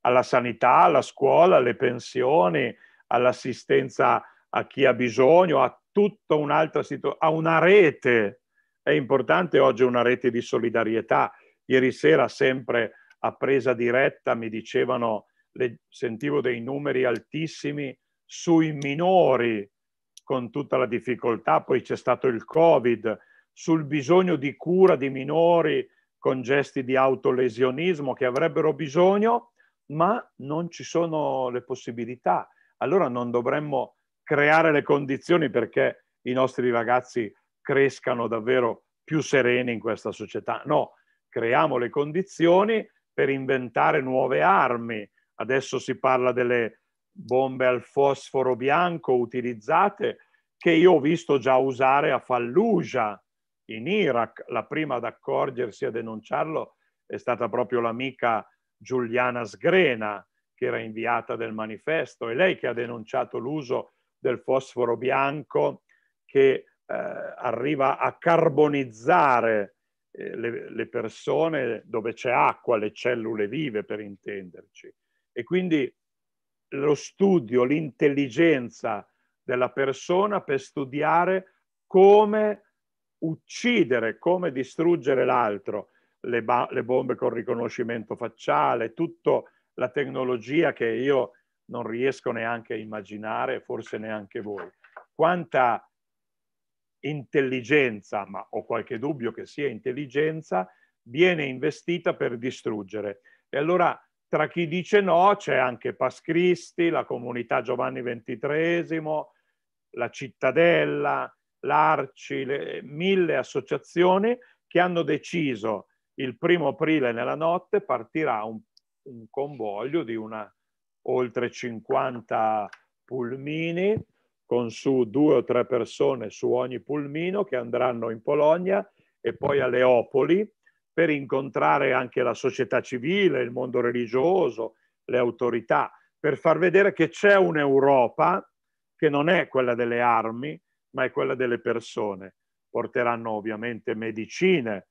alla sanità, alla scuola, alle pensioni, all'assistenza a chi ha bisogno, a tutta un'altra situazione, a una rete. È importante oggi una rete di solidarietà. Ieri sera, sempre a presa diretta, mi dicevano, le, sentivo dei numeri altissimi sui minori con tutta la difficoltà, poi c'è stato il Covid, sul bisogno di cura di minori con gesti di autolesionismo che avrebbero bisogno, ma non ci sono le possibilità. Allora non dovremmo creare le condizioni perché i nostri ragazzi crescano davvero più sereni in questa società. No, creiamo le condizioni per inventare nuove armi. Adesso si parla delle bombe al fosforo bianco utilizzate che io ho visto già usare a Fallujah in Iraq. La prima ad accorgersi e a denunciarlo è stata proprio l'amica Giuliana Sgrena, che era inviata del manifesto, è lei che ha denunciato l'uso del fosforo bianco che eh, arriva a carbonizzare eh, le, le persone dove c'è acqua, le cellule vive per intenderci. E quindi lo studio, l'intelligenza della persona per studiare come uccidere, come distruggere l'altro, le, ba- le bombe con riconoscimento facciale, tutta la tecnologia che io non riesco neanche a immaginare, forse neanche voi. Quanta intelligenza, ma ho qualche dubbio che sia intelligenza, viene investita per distruggere. E allora tra chi dice no c'è anche Pascristi, la comunità Giovanni XXIII, la Cittadella, l'Arci, le, mille associazioni che hanno deciso il primo aprile nella notte partirà un, un convoglio di una, oltre 50 pulmini con su due o tre persone su ogni pulmino che andranno in Polonia e poi a Leopoli per incontrare anche la società civile, il mondo religioso, le autorità, per far vedere che c'è un'Europa che non è quella delle armi, ma è quella delle persone. Porteranno ovviamente medicine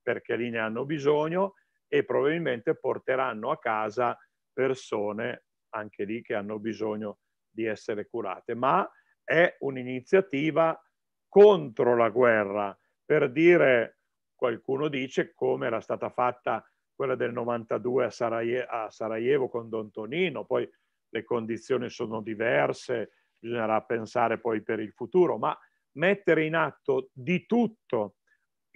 perché lì ne hanno bisogno e probabilmente porteranno a casa persone anche lì che hanno bisogno di essere curate, ma è un'iniziativa contro la guerra per dire qualcuno dice come era stata fatta quella del 92 a, Saraje- a Sarajevo con Don Tonino, poi le condizioni sono diverse, bisognerà pensare poi per il futuro, ma mettere in atto di tutto,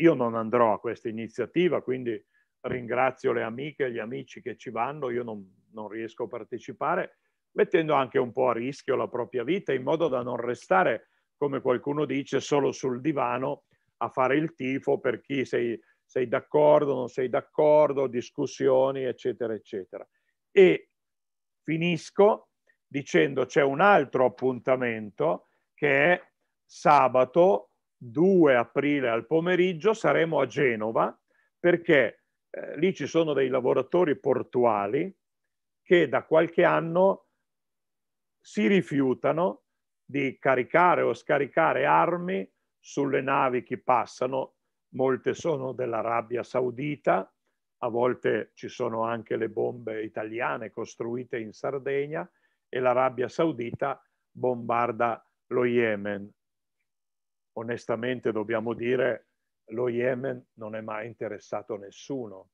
io non andrò a questa iniziativa, quindi ringrazio le amiche e gli amici che ci vanno, io non, non riesco a partecipare, mettendo anche un po' a rischio la propria vita in modo da non restare, come qualcuno dice, solo sul divano a fare il tifo per chi sei, sei d'accordo, non sei d'accordo, discussioni, eccetera, eccetera. E finisco dicendo c'è un altro appuntamento che è sabato 2 aprile al pomeriggio saremo a Genova perché eh, lì ci sono dei lavoratori portuali che da qualche anno si rifiutano di caricare o scaricare armi sulle navi che passano, molte sono dell'Arabia Saudita, a volte ci sono anche le bombe italiane costruite in Sardegna e l'Arabia Saudita bombarda lo Yemen. Onestamente dobbiamo dire che lo Yemen non è mai interessato a nessuno,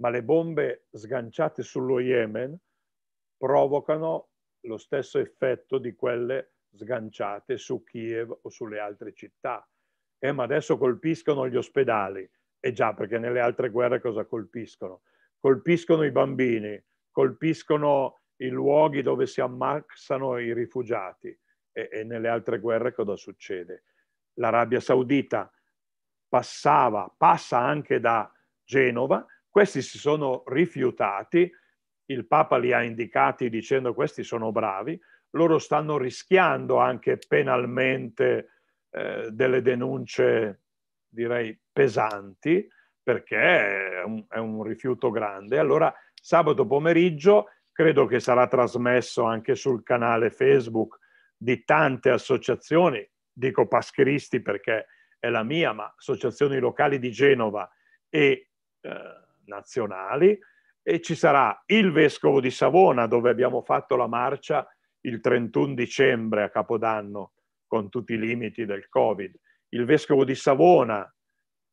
ma le bombe sganciate sullo Yemen provocano lo stesso effetto di quelle sganciate su Kiev o sulle altre città. Eh, ma adesso colpiscono gli ospedali. E eh già, perché nelle altre guerre cosa colpiscono? Colpiscono i bambini, colpiscono i luoghi dove si ammazzano i rifugiati. E, e nelle altre guerre cosa succede? L'Arabia Saudita passava, passa anche da Genova, questi si sono rifiutati, il Papa li ha indicati dicendo questi sono bravi, loro stanno rischiando anche penalmente eh, delle denunce, direi, pesanti, perché è un, è un rifiuto grande. Allora, sabato pomeriggio credo che sarà trasmesso anche sul canale Facebook di tante associazioni, dico pascheristi perché è la mia, ma associazioni locali di Genova e eh, nazionali, e ci sarà il vescovo di Savona dove abbiamo fatto la marcia il 31 dicembre a Capodanno con tutti i limiti del Covid, il vescovo di Savona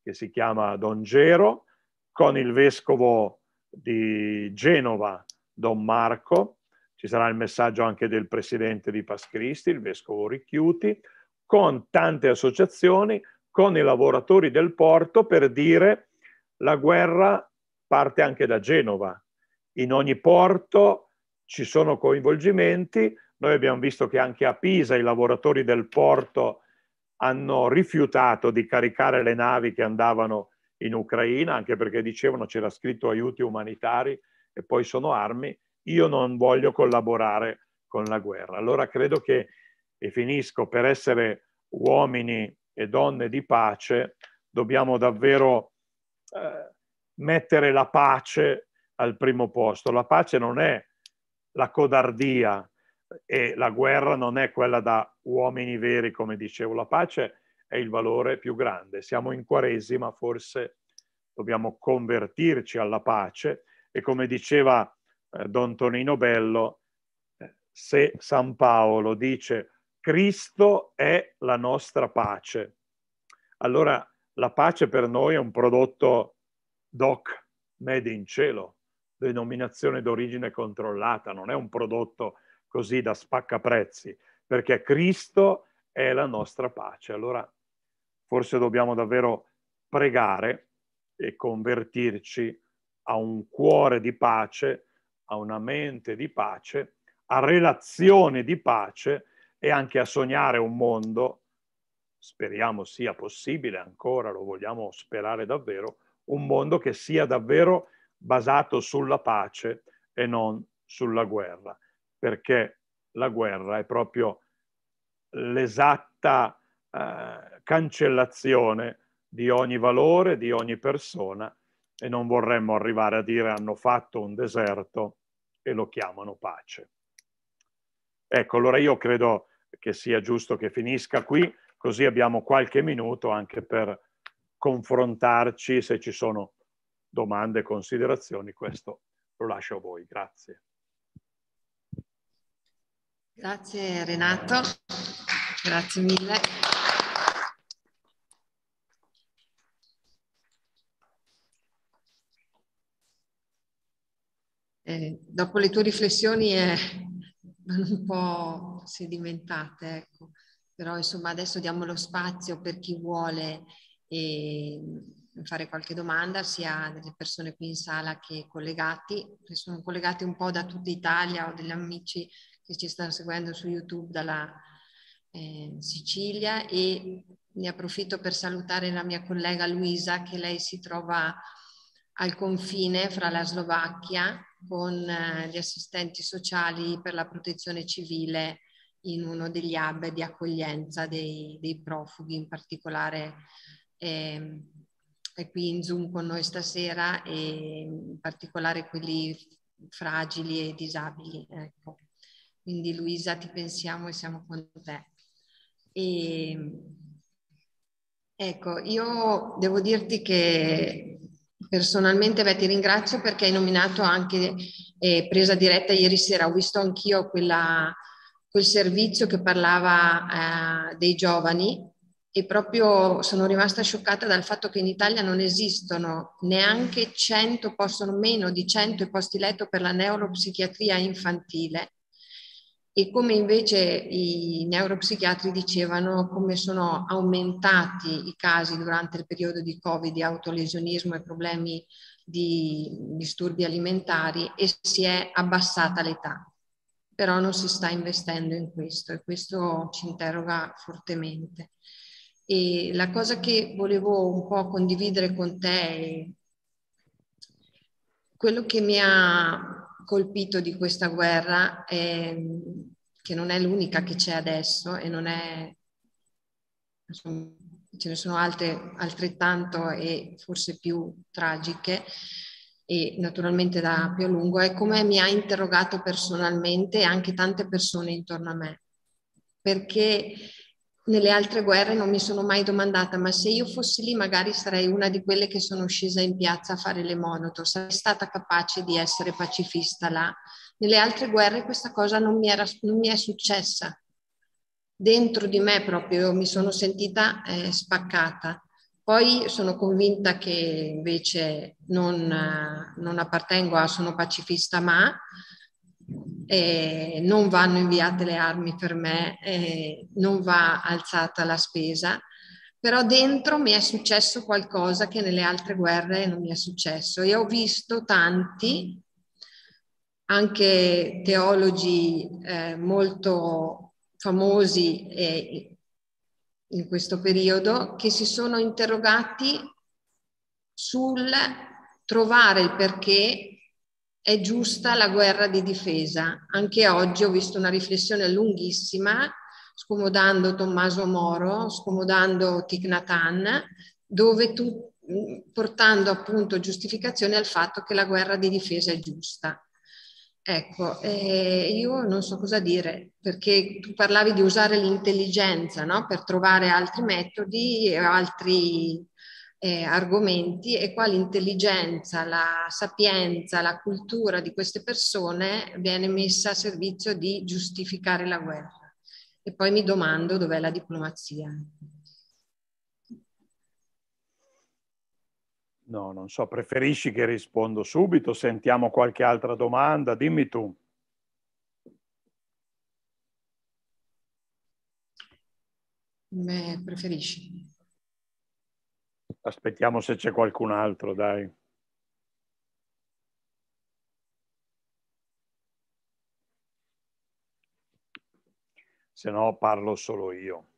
che si chiama Don Gero, con il vescovo di Genova Don Marco, ci sarà il messaggio anche del presidente di Pascristi, il vescovo Ricchiuti, con tante associazioni, con i lavoratori del porto per dire la guerra parte anche da Genova. In ogni porto ci sono coinvolgimenti, noi abbiamo visto che anche a Pisa i lavoratori del porto hanno rifiutato di caricare le navi che andavano in Ucraina, anche perché dicevano c'era scritto aiuti umanitari e poi sono armi, io non voglio collaborare con la guerra. Allora credo che, e finisco, per essere uomini e donne di pace dobbiamo davvero eh, mettere la pace al primo posto. La pace non è la codardia e la guerra non è quella da uomini veri, come dicevo, la pace è il valore più grande. Siamo in Quaresima, forse dobbiamo convertirci alla pace e come diceva eh, Don Tonino Bello, eh, se San Paolo dice Cristo è la nostra pace, allora la pace per noi è un prodotto doc, made in cielo, denominazione d'origine controllata, non è un prodotto così da spaccaprezzi, perché Cristo è la nostra pace. Allora forse dobbiamo davvero pregare e convertirci a un cuore di pace, a una mente di pace, a relazioni di pace e anche a sognare un mondo, speriamo sia possibile ancora, lo vogliamo sperare davvero, un mondo che sia davvero basato sulla pace e non sulla guerra, perché la guerra è proprio l'esatta eh, cancellazione di ogni valore, di ogni persona e non vorremmo arrivare a dire hanno fatto un deserto e lo chiamano pace. Ecco, allora io credo che sia giusto che finisca qui, così abbiamo qualche minuto anche per confrontarci se ci sono domande considerazioni, questo lo lascio a voi. Grazie. Grazie Renato, grazie mille. Eh, dopo le tue riflessioni eh, un po' sedimentate, ecco. però insomma adesso diamo lo spazio per chi vuole eh, fare qualche domanda sia delle persone qui in sala che collegati, che sono collegati un po' da tutta Italia o degli amici che ci stanno seguendo su YouTube dalla eh, Sicilia e ne approfitto per salutare la mia collega Luisa che lei si trova al confine fra la Slovacchia con eh, gli assistenti sociali per la protezione civile in uno degli hub di accoglienza dei, dei profughi, in particolare eh, è qui in Zoom con noi stasera e in particolare quelli fragili e disabili. Ecco. Quindi Luisa ti pensiamo e siamo con te. E, ehm, ecco, io devo dirti che personalmente beh, ti ringrazio perché hai nominato anche eh, presa diretta ieri sera, ho visto anch'io quella, quel servizio che parlava eh, dei giovani e proprio sono rimasta scioccata dal fatto che in Italia non esistono neanche 100, possono meno di 100 posti letto per la neuropsichiatria infantile e come invece i neuropsichiatri dicevano come sono aumentati i casi durante il periodo di Covid di autolesionismo e problemi di disturbi alimentari e si è abbassata l'età. Però non si sta investendo in questo e questo ci interroga fortemente. E la cosa che volevo un po' condividere con te è quello che mi ha colpito di questa guerra è che non è l'unica che c'è adesso e non è insomma, ce ne sono altre altrettanto e forse più tragiche e naturalmente da più a lungo è come mi ha interrogato personalmente anche tante persone intorno a me perché nelle altre guerre non mi sono mai domandata, ma se io fossi lì magari sarei una di quelle che sono scesa in piazza a fare le monoto, sarei stata capace di essere pacifista là. Nelle altre guerre questa cosa non mi, era, non mi è successa. Dentro di me proprio mi sono sentita eh, spaccata. Poi sono convinta che invece non, eh, non appartengo a sono pacifista ma, eh, non vanno inviate le armi per me, eh, non va alzata la spesa, però dentro mi è successo qualcosa che nelle altre guerre non mi è successo e ho visto tanti, anche teologi eh, molto famosi eh, in questo periodo, che si sono interrogati sul trovare il perché è giusta la guerra di difesa. Anche oggi ho visto una riflessione lunghissima, scomodando Tommaso Moro, scomodando Tignatan, dove tu, mm, portando appunto giustificazione al fatto che la guerra di difesa è giusta. Ecco, eh, io non so cosa dire, perché tu parlavi di usare l'intelligenza no? per trovare altri metodi e altri, eh, argomenti e quale intelligenza, la sapienza, la cultura di queste persone viene messa a servizio di giustificare la guerra. E poi mi domando dov'è la diplomazia. No, non so, preferisci che rispondo subito, sentiamo qualche altra domanda, dimmi tu. Beh, preferisci. Aspettiamo se c'è qualcun altro, dai. Se no parlo solo io.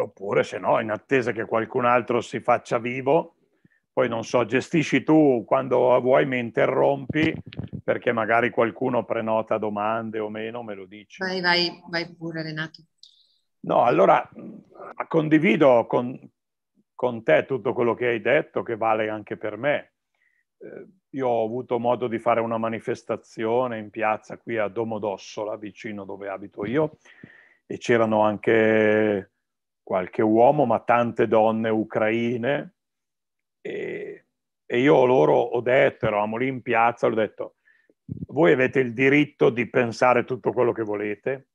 Oppure se no, in attesa che qualcun altro si faccia vivo, poi non so, gestisci tu quando vuoi, mi interrompi perché magari qualcuno prenota domande o meno, me lo dici. Vai, vai, vai pure Renato. No, allora condivido con, con te tutto quello che hai detto che vale anche per me. Eh, io ho avuto modo di fare una manifestazione in piazza qui a Domodossola, vicino dove abito io, e c'erano anche qualche uomo, ma tante donne ucraine. E, e io loro ho detto, eravamo lì in piazza, ho detto, voi avete il diritto di pensare tutto quello che volete,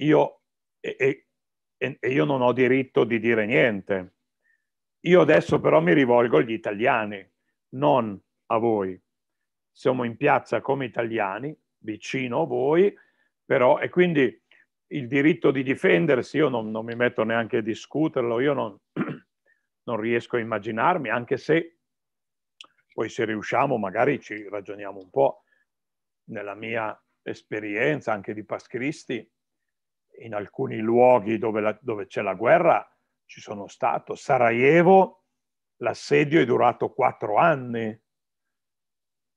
io, e, e, e io non ho diritto di dire niente. Io adesso però mi rivolgo agli italiani, non a voi. Siamo in piazza come italiani, vicino a voi, però, e quindi il diritto di difendersi, io non, non, mi metto neanche a discuterlo, io non, non, riesco a immaginarmi, anche se poi se riusciamo magari ci ragioniamo un po'. Nella mia esperienza anche di pascristi, in alcuni luoghi dove, la, dove c'è la guerra ci sono stato. Sarajevo, l'assedio è durato quattro anni.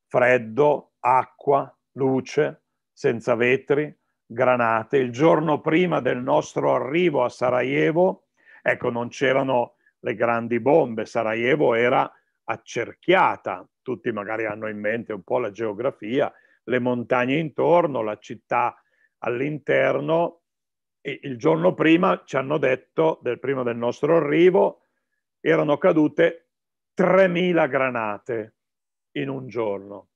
Freddo, acqua, luce, senza vetri, granate. Il giorno prima del nostro arrivo a Sarajevo, ecco, non c'erano le grandi bombe, Sarajevo era accerchiata, tutti magari hanno in mente un po' la geografia, le montagne intorno, la città all'interno. E il giorno prima ci hanno detto, del prima del nostro arrivo, erano cadute 3.000 granate in un giorno.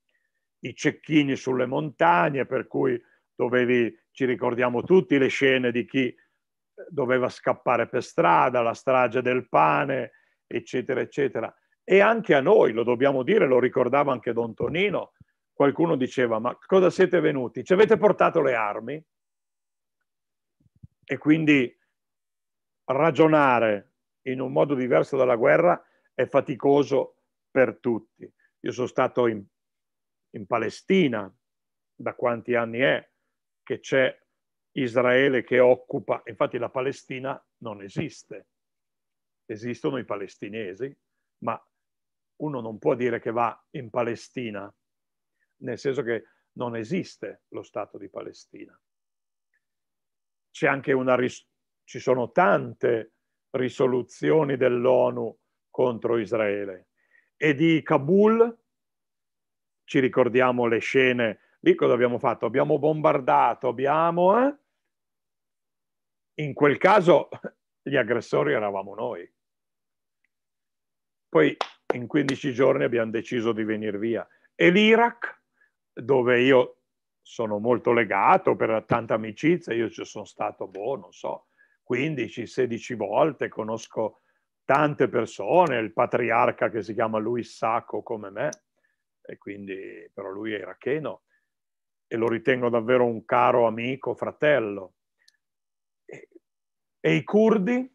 I cecchini sulle montagne, per cui dovevi, ci ricordiamo tutti le scene di chi eh, doveva scappare per strada, la strage del pane, eccetera, eccetera. E anche a noi, lo dobbiamo dire, lo ricordava anche Don Tonino, qualcuno diceva, ma cosa siete venuti? Ci avete portato le armi? E quindi ragionare in un modo diverso dalla guerra è faticoso per tutti. Io sono stato in, in Palestina da quanti anni è, che c'è Israele che occupa, infatti la Palestina non esiste, esistono i palestinesi, ma uno non può dire che va in Palestina, nel senso che non esiste lo Stato di Palestina. C'è anche una, ci sono tante risoluzioni dell'ONU contro Israele e di Kabul ci ricordiamo le scene Lì cosa abbiamo fatto? Abbiamo bombardato, abbiamo... Eh? In quel caso gli aggressori eravamo noi. Poi in 15 giorni abbiamo deciso di venire via. E l'Iraq, dove io sono molto legato per tanta amicizia, io ci sono stato, boh, non so, 15-16 volte, conosco tante persone, il patriarca che si chiama Luis Sacco come me, e quindi, però lui è iracheno, e lo ritengo davvero un caro amico, fratello. E, e i curdi?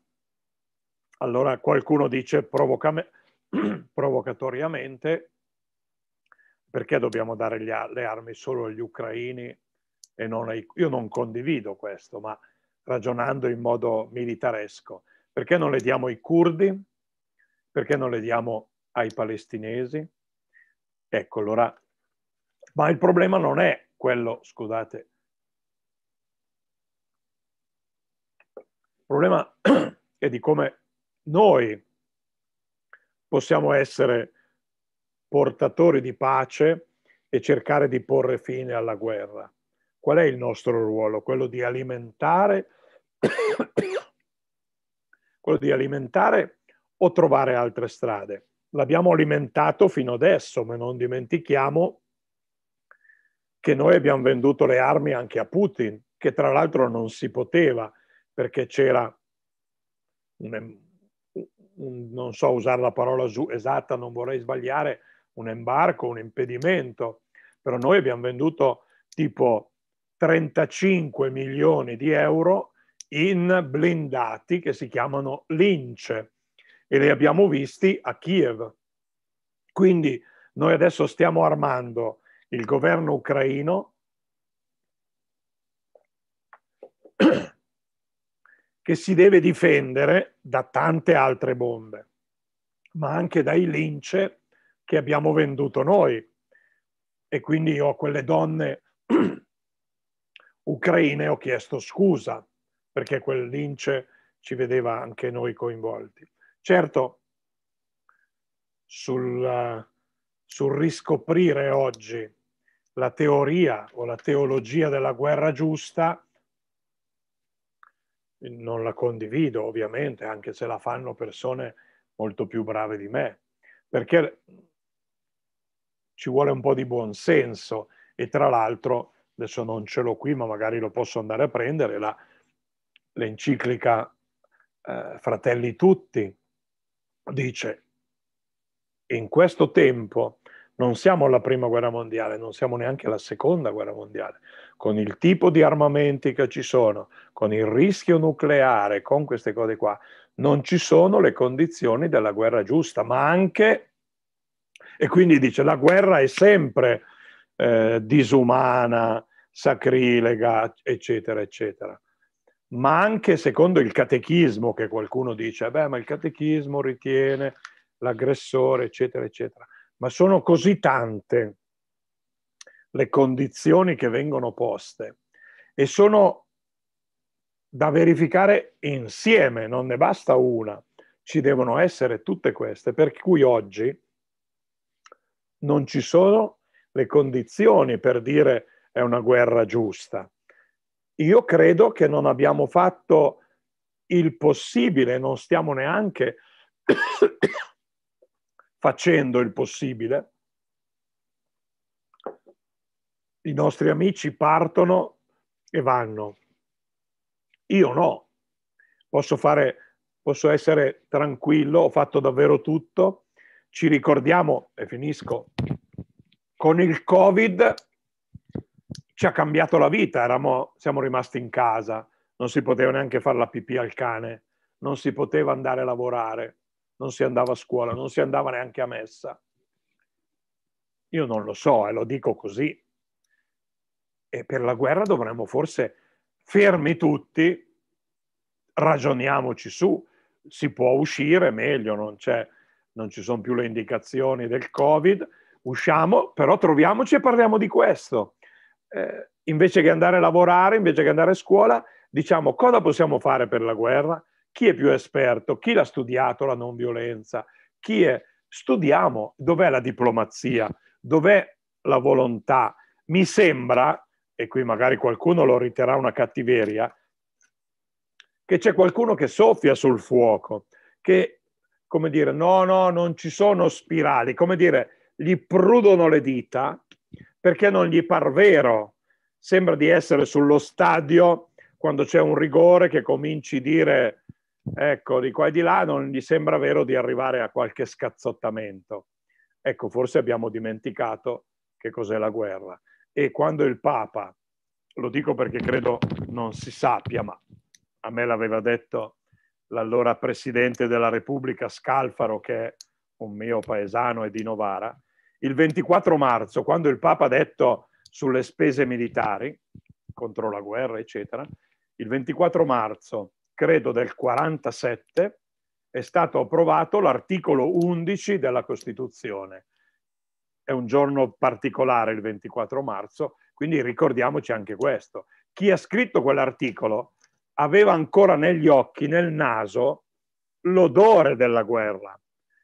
Allora qualcuno dice provocatoriamente perché dobbiamo dare le armi solo agli ucraini e non ai... Io non condivido questo, ma ragionando in modo militaresco, perché non le diamo ai curdi? Perché non le diamo ai palestinesi? Ecco, allora... Ma il problema non è quello, scusate, il problema è di come noi possiamo essere portatori di pace e cercare di porre fine alla guerra. Qual è il nostro ruolo? Quello di alimentare, quello di alimentare o trovare altre strade. L'abbiamo alimentato fino adesso, ma non dimentichiamo che noi abbiamo venduto le armi anche a Putin, che tra l'altro non si poteva perché c'era, un, un, non so usare la parola esatta, non vorrei sbagliare, un embarco, un impedimento, però noi abbiamo venduto tipo 35 milioni di euro in blindati che si chiamano lince e li abbiamo visti a Kiev. Quindi noi adesso stiamo armando il governo ucraino che si deve difendere da tante altre bombe, ma anche dai lince che abbiamo venduto noi. E quindi io a quelle donne ucraine ho chiesto scusa, perché quel lince ci vedeva anche noi coinvolti. Certo, sul, eh, sul riscoprire oggi la teoria o la teologia della guerra giusta, non la condivido ovviamente, anche se la fanno persone molto più brave di me, perché ci vuole un po' di buonsenso e tra l'altro, adesso non ce l'ho qui, ma magari lo posso andare a prendere, la, l'enciclica eh, Fratelli Tutti dice, in questo tempo non siamo alla prima guerra mondiale, non siamo neanche alla seconda guerra mondiale. Con il tipo di armamenti che ci sono, con il rischio nucleare, con queste cose qua, non ci sono le condizioni della guerra giusta, ma anche, e quindi dice, la guerra è sempre eh, disumana, sacrilega, eccetera, eccetera. Ma anche secondo il catechismo, che qualcuno dice, eh beh, ma il catechismo ritiene l'aggressore, eccetera, eccetera ma sono così tante le condizioni che vengono poste e sono da verificare insieme, non ne basta una, ci devono essere tutte queste, per cui oggi non ci sono le condizioni per dire è una guerra giusta. Io credo che non abbiamo fatto il possibile, non stiamo neanche facendo il possibile. I nostri amici partono e vanno. Io no. Posso, fare, posso essere tranquillo, ho fatto davvero tutto. Ci ricordiamo, e finisco, con il Covid ci ha cambiato la vita, Eramo, siamo rimasti in casa, non si poteva neanche fare la pipì al cane, non si poteva andare a lavorare, non si andava a scuola, non si andava neanche a messa. Io non lo so e eh, lo dico così. E per la guerra dovremmo forse fermi tutti, ragioniamoci su, si può uscire meglio, non, non ci sono più le indicazioni del Covid, usciamo, però troviamoci e parliamo di questo. Eh, invece che andare a lavorare, invece che andare a scuola, diciamo cosa possiamo fare per la guerra, chi è più esperto, chi l'ha studiato la non violenza, chi è... Studiamo dov'è la diplomazia, dov'è la volontà. Mi sembra, e qui magari qualcuno lo riterrà una cattiveria, che c'è qualcuno che soffia sul fuoco, che, come dire, no, no, non ci sono spirali, come dire, gli prudono le dita perché non gli par vero. Sembra di essere sullo stadio quando c'è un rigore che cominci a dire ecco, di qua e di là non gli sembra vero di arrivare a qualche scazzottamento. Ecco, forse abbiamo dimenticato che cos'è la guerra. E quando il Papa, lo dico perché credo non si sappia, ma a me l'aveva detto l'allora Presidente della Repubblica Scalfaro, che è un mio paesano e di Novara, il 24 marzo, quando il Papa ha detto sulle spese militari, contro la guerra, eccetera, il 24 marzo credo del 47, è stato approvato l'articolo 11 della Costituzione. È un giorno particolare il 24 marzo, quindi ricordiamoci anche questo. Chi ha scritto quell'articolo aveva ancora negli occhi, nel naso, l'odore della guerra.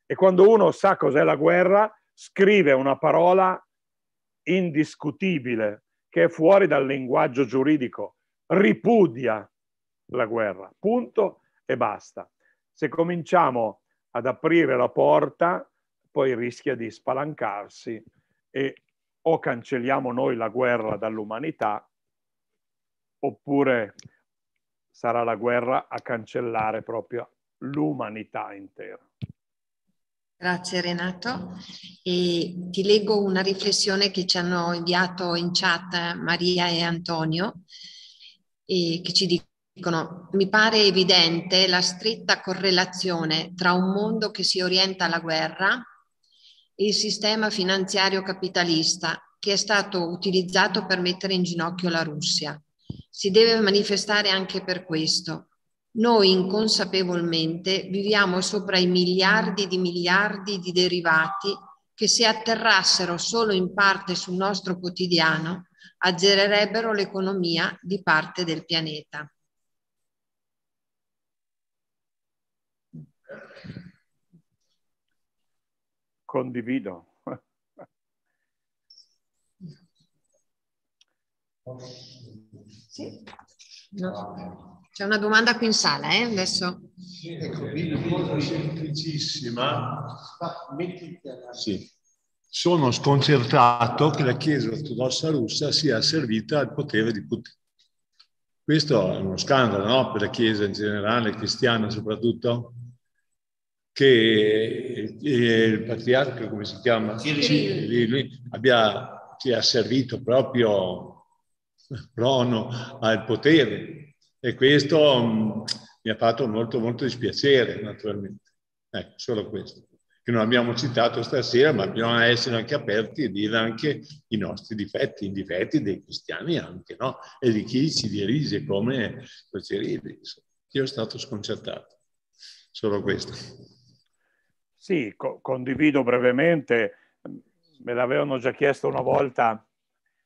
E quando uno sa cos'è la guerra, scrive una parola indiscutibile, che è fuori dal linguaggio giuridico, ripudia la guerra, punto e basta. Se cominciamo ad aprire la porta, poi rischia di spalancarsi e o cancelliamo noi la guerra dall'umanità oppure sarà la guerra a cancellare proprio l'umanità intera. Grazie Renato. E ti leggo una riflessione che ci hanno inviato in chat Maria e Antonio, e che ci dicono dicono mi pare evidente la stretta correlazione tra un mondo che si orienta alla guerra e il sistema finanziario capitalista che è stato utilizzato per mettere in ginocchio la Russia. Si deve manifestare anche per questo. Noi inconsapevolmente viviamo sopra i miliardi di miliardi di derivati che se atterrassero solo in parte sul nostro quotidiano azzererebbero l'economia di parte del pianeta. condivido. Sì. No. C'è una domanda qui in sala, eh? adesso. Sì, ecco, una semplicissima. Sì. Sono sconcertato che la Chiesa ortodossa russa sia servita al potere di Putin. Questo è uno scandalo no? per la Chiesa in generale, cristiana soprattutto che il patriarca, come si chiama? Cirillo. Abbia, che ha servito proprio prono al potere e questo mh, mm, mi ha fatto molto molto dispiacere naturalmente. Ecco, solo questo, che non abbiamo citato stasera, ma bisogna essere anche aperti e dire anche i nostri difetti, i difetti dei cristiani anche, no? E di chi ci dirige come Cirillo. Io sono stato sconcertato, solo questo. Sì, co- condivido brevemente. Me l'avevano già chiesto una volta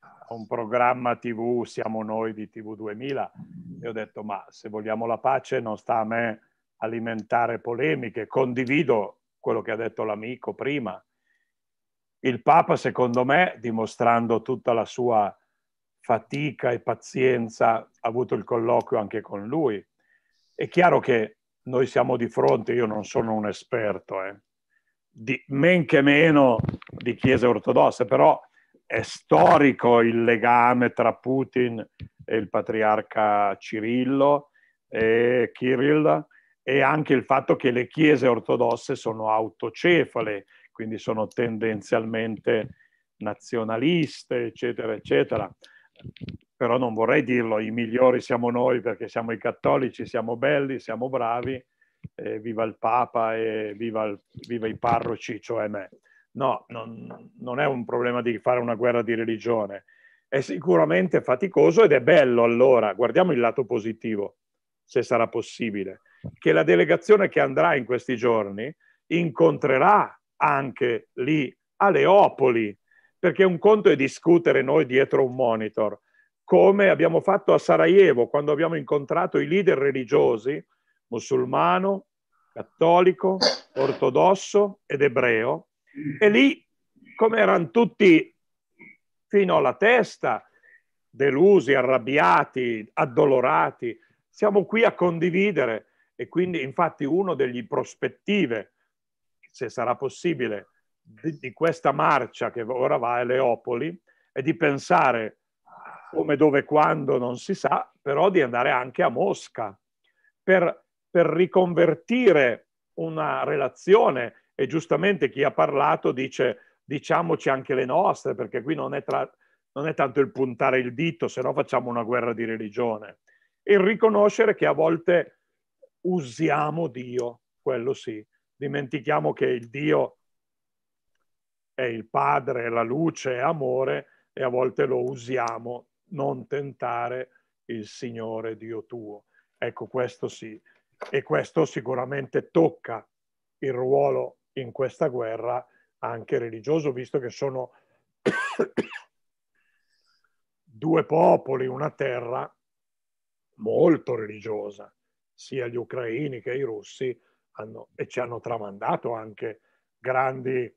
a un programma TV, siamo noi di TV 2000, e ho detto ma se vogliamo la pace non sta a me alimentare polemiche, condivido quello che ha detto l'amico prima. Il Papa, secondo me, dimostrando tutta la sua fatica e pazienza, ha avuto il colloquio anche con lui. È chiaro che noi siamo di fronte, io non sono un esperto, eh, di, men che meno di chiese ortodosse, però è storico il legame tra Putin e il patriarca Cirillo e Kirill e anche il fatto che le chiese ortodosse sono autocefale, quindi sono tendenzialmente nazionaliste, eccetera, eccetera. Però non vorrei dirlo, i migliori siamo noi perché siamo i cattolici, siamo belli, siamo bravi, eh, viva il Papa e viva, il, viva i parroci, cioè me. No, non, non, è un problema di fare una guerra di religione. È sicuramente faticoso ed è bello allora, guardiamo il lato positivo, se sarà possibile, che la delegazione che andrà in questi giorni incontrerà anche lì a Leopoli, perché un conto è discutere noi dietro un monitor, come abbiamo fatto a Sarajevo quando abbiamo incontrato i leader religiosi musulmano, cattolico, ortodosso ed ebreo. E lì, come erano tutti fino alla testa, delusi, arrabbiati, addolorati, siamo qui a condividere e quindi infatti uno degli prospettive, se sarà possibile, di, di questa marcia che ora va a Leopoli è di pensare come, dove, quando non si sa, però di andare anche a Mosca per per riconvertire una relazione e giustamente chi ha parlato dice diciamoci anche le nostre perché qui non è, tra, non è tanto il puntare il dito, se no facciamo una guerra di religione. e riconoscere che a volte usiamo Dio, quello sì. Dimentichiamo che il Dio è il Padre, è la luce, è amore e a volte lo usiamo, non tentare il Signore Dio tuo. Ecco, questo sì e questo sicuramente tocca il ruolo in questa guerra anche religioso, visto che sono due popoli, una terra molto religiosa, sia gli ucraini che i russi, hanno, e ci hanno tramandato anche grandi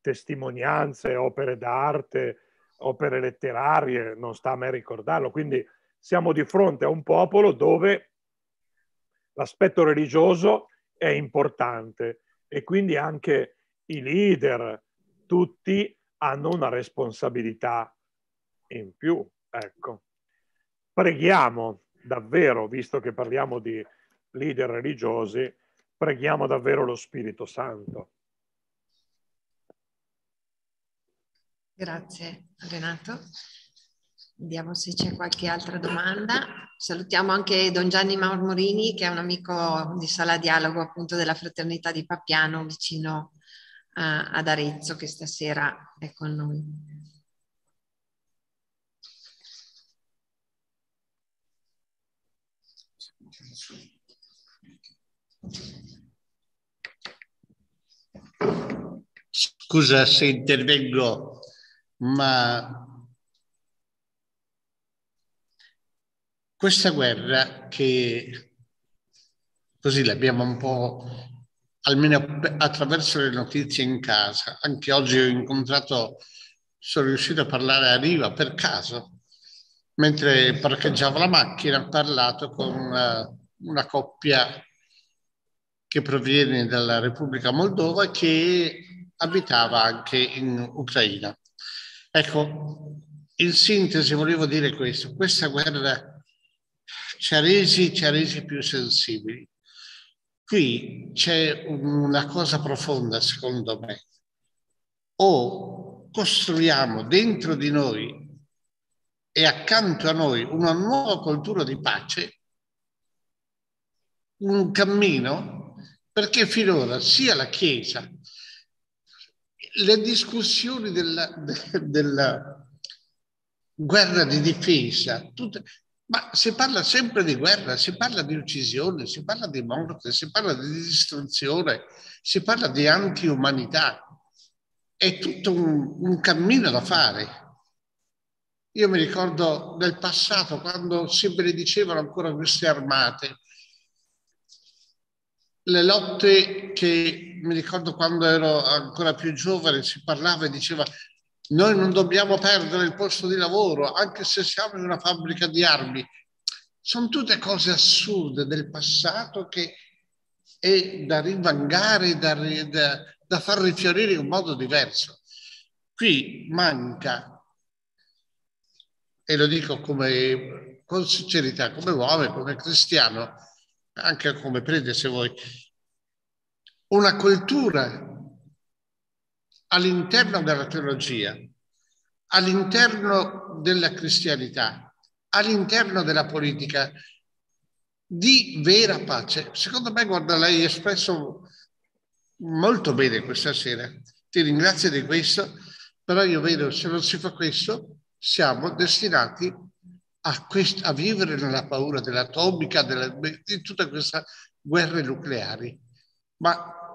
testimonianze, opere d'arte, opere letterarie, non sta a me ricordarlo. Quindi siamo di fronte a un popolo dove l'aspetto religioso è importante e quindi anche i leader, tutti hanno una responsabilità in più. Ecco. Preghiamo davvero, visto che parliamo di leader religiosi, preghiamo davvero lo Spirito Santo. Grazie Renato. Vediamo se c'è qualche altra domanda. Salutiamo anche Don Gianni Marmorini, che è un amico di Sala Dialogo, appunto della Fraternità di Papiano, vicino a, ad Arezzo, che stasera è con noi. Scusa se intervengo, ma questa guerra che così l'abbiamo un po' almeno attraverso le notizie in casa. Anche oggi ho incontrato, sono riuscito a parlare a Riva per caso, mentre parcheggiavo la macchina, ho parlato con una, eh, una coppia che proviene dalla Repubblica Moldova che abitava anche in Ucraina. Ecco, in sintesi volevo dire questo, questa guerra ci ha resi, ci ha resi più sensibili. Qui c'è una cosa profonda, secondo me. O costruiamo dentro di noi e accanto a noi una nuova cultura di pace, un cammino, perché finora sia la Chiesa, le discussioni della, della guerra di difesa, tutte, ma si parla sempre di guerra, si parla di uccisione, si parla di morte, si parla di distruzione, si parla di antiumanità. È tutto un, un cammino da fare. Io mi ricordo nel passato, quando si benedicevano ancora queste armate, le lotte che mi ricordo quando ero ancora più giovane si parlava e diceva noi non dobbiamo perdere il posto di lavoro, anche se siamo in una fabbrica di armi. Sono tutte cose assurde del passato che è da rivangare, da, da, da far rifiorire in un modo diverso. Qui manca, e lo dico come, con sincerità, come uomo, come cristiano, anche come prete se vuoi, una cultura all'interno della teologia, all'interno della cristianità, all'interno della politica, di vera pace. Secondo me, guarda, l'hai espresso molto bene questa sera. Ti ringrazio di questo, però io vedo se non si fa questo, siamo destinati a, quest- a vivere nella paura dell'atomica, della, di tutte queste guerre nucleari. Ma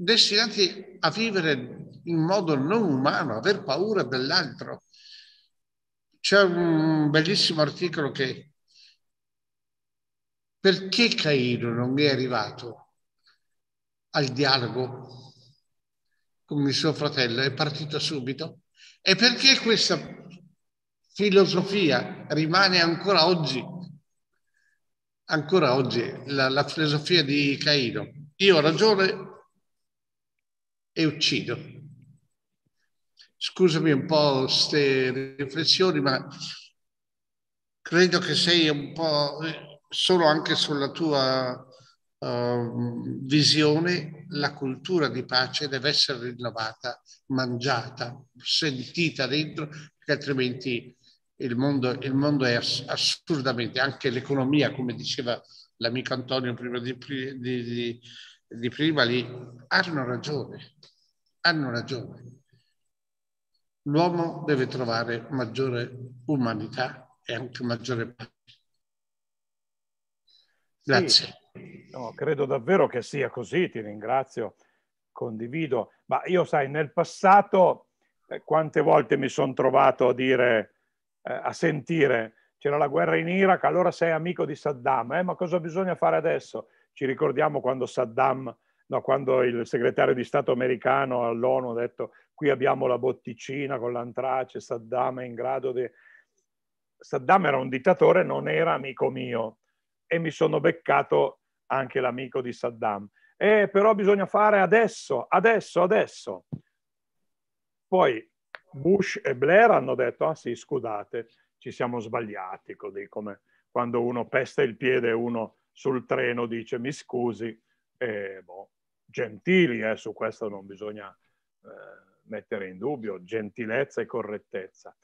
destinati a vivere in modo non umano, aver paura dell'altro. C'è un bellissimo articolo che perché Caino non è arrivato al dialogo con il suo fratello, è partito subito? E perché questa filosofia rimane ancora oggi, ancora oggi, la, la filosofia di Caino? Io ho ragione, e uccido. Scusami un po' queste riflessioni, ma credo che sei un po' solo anche sulla tua uh, visione, la cultura di pace deve essere rinnovata, mangiata, sentita dentro, perché altrimenti il mondo, il mondo è ass- assurdamente, anche l'economia, come diceva l'amico Antonio prima di, di, di, di prima, lì hanno ragione hanno ragione. L'uomo deve trovare maggiore umanità e anche maggiore pace. Grazie. Sì, no, credo davvero che sia così, ti ringrazio, condivido. Ma io sai, nel passato eh, quante volte mi sono trovato a dire, eh, a sentire, c'era la guerra in Iraq, allora sei amico di Saddam, eh, ma cosa bisogna fare adesso? Ci ricordiamo quando Saddam no, quando il segretario di Stato americano all'ONU ha detto qui abbiamo la botticina con l'antrace, Saddam è in grado di... Saddam era un dittatore, non era amico mio e mi sono beccato anche l'amico di Saddam. Eh, però bisogna fare adesso, adesso, adesso. Poi Bush e Blair hanno detto, ah sì, scusate, ci siamo sbagliati, così come quando uno pesta il piede e uno sul treno dice mi scusi, eh, boh, gentili, eh, su questo non bisogna eh, mettere in dubbio, gentilezza e correttezza.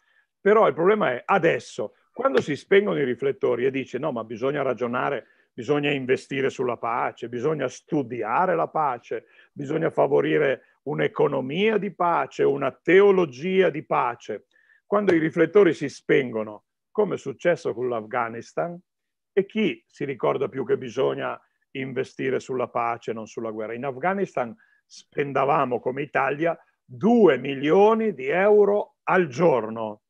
Però il problema è adesso, quando si spengono i riflettori e dice no, ma bisogna ragionare, bisogna investire sulla pace, bisogna studiare la pace, bisogna favorire un'economia di pace, una teologia di pace. Quando i riflettori si spengono, come è successo con l'Afghanistan, e chi si ricorda più che bisogna investire sulla pace, non sulla guerra. In Afghanistan spendavamo come Italia 2 milioni di euro al giorno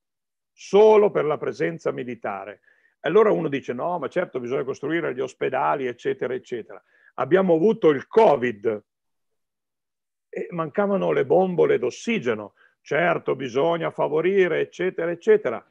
solo per la presenza militare. Allora uno dice no, ma certo bisogna costruire gli ospedali, eccetera, eccetera. Abbiamo avuto il Covid e mancavano le bombole d'ossigeno. Certo bisogna favorire, eccetera, eccetera.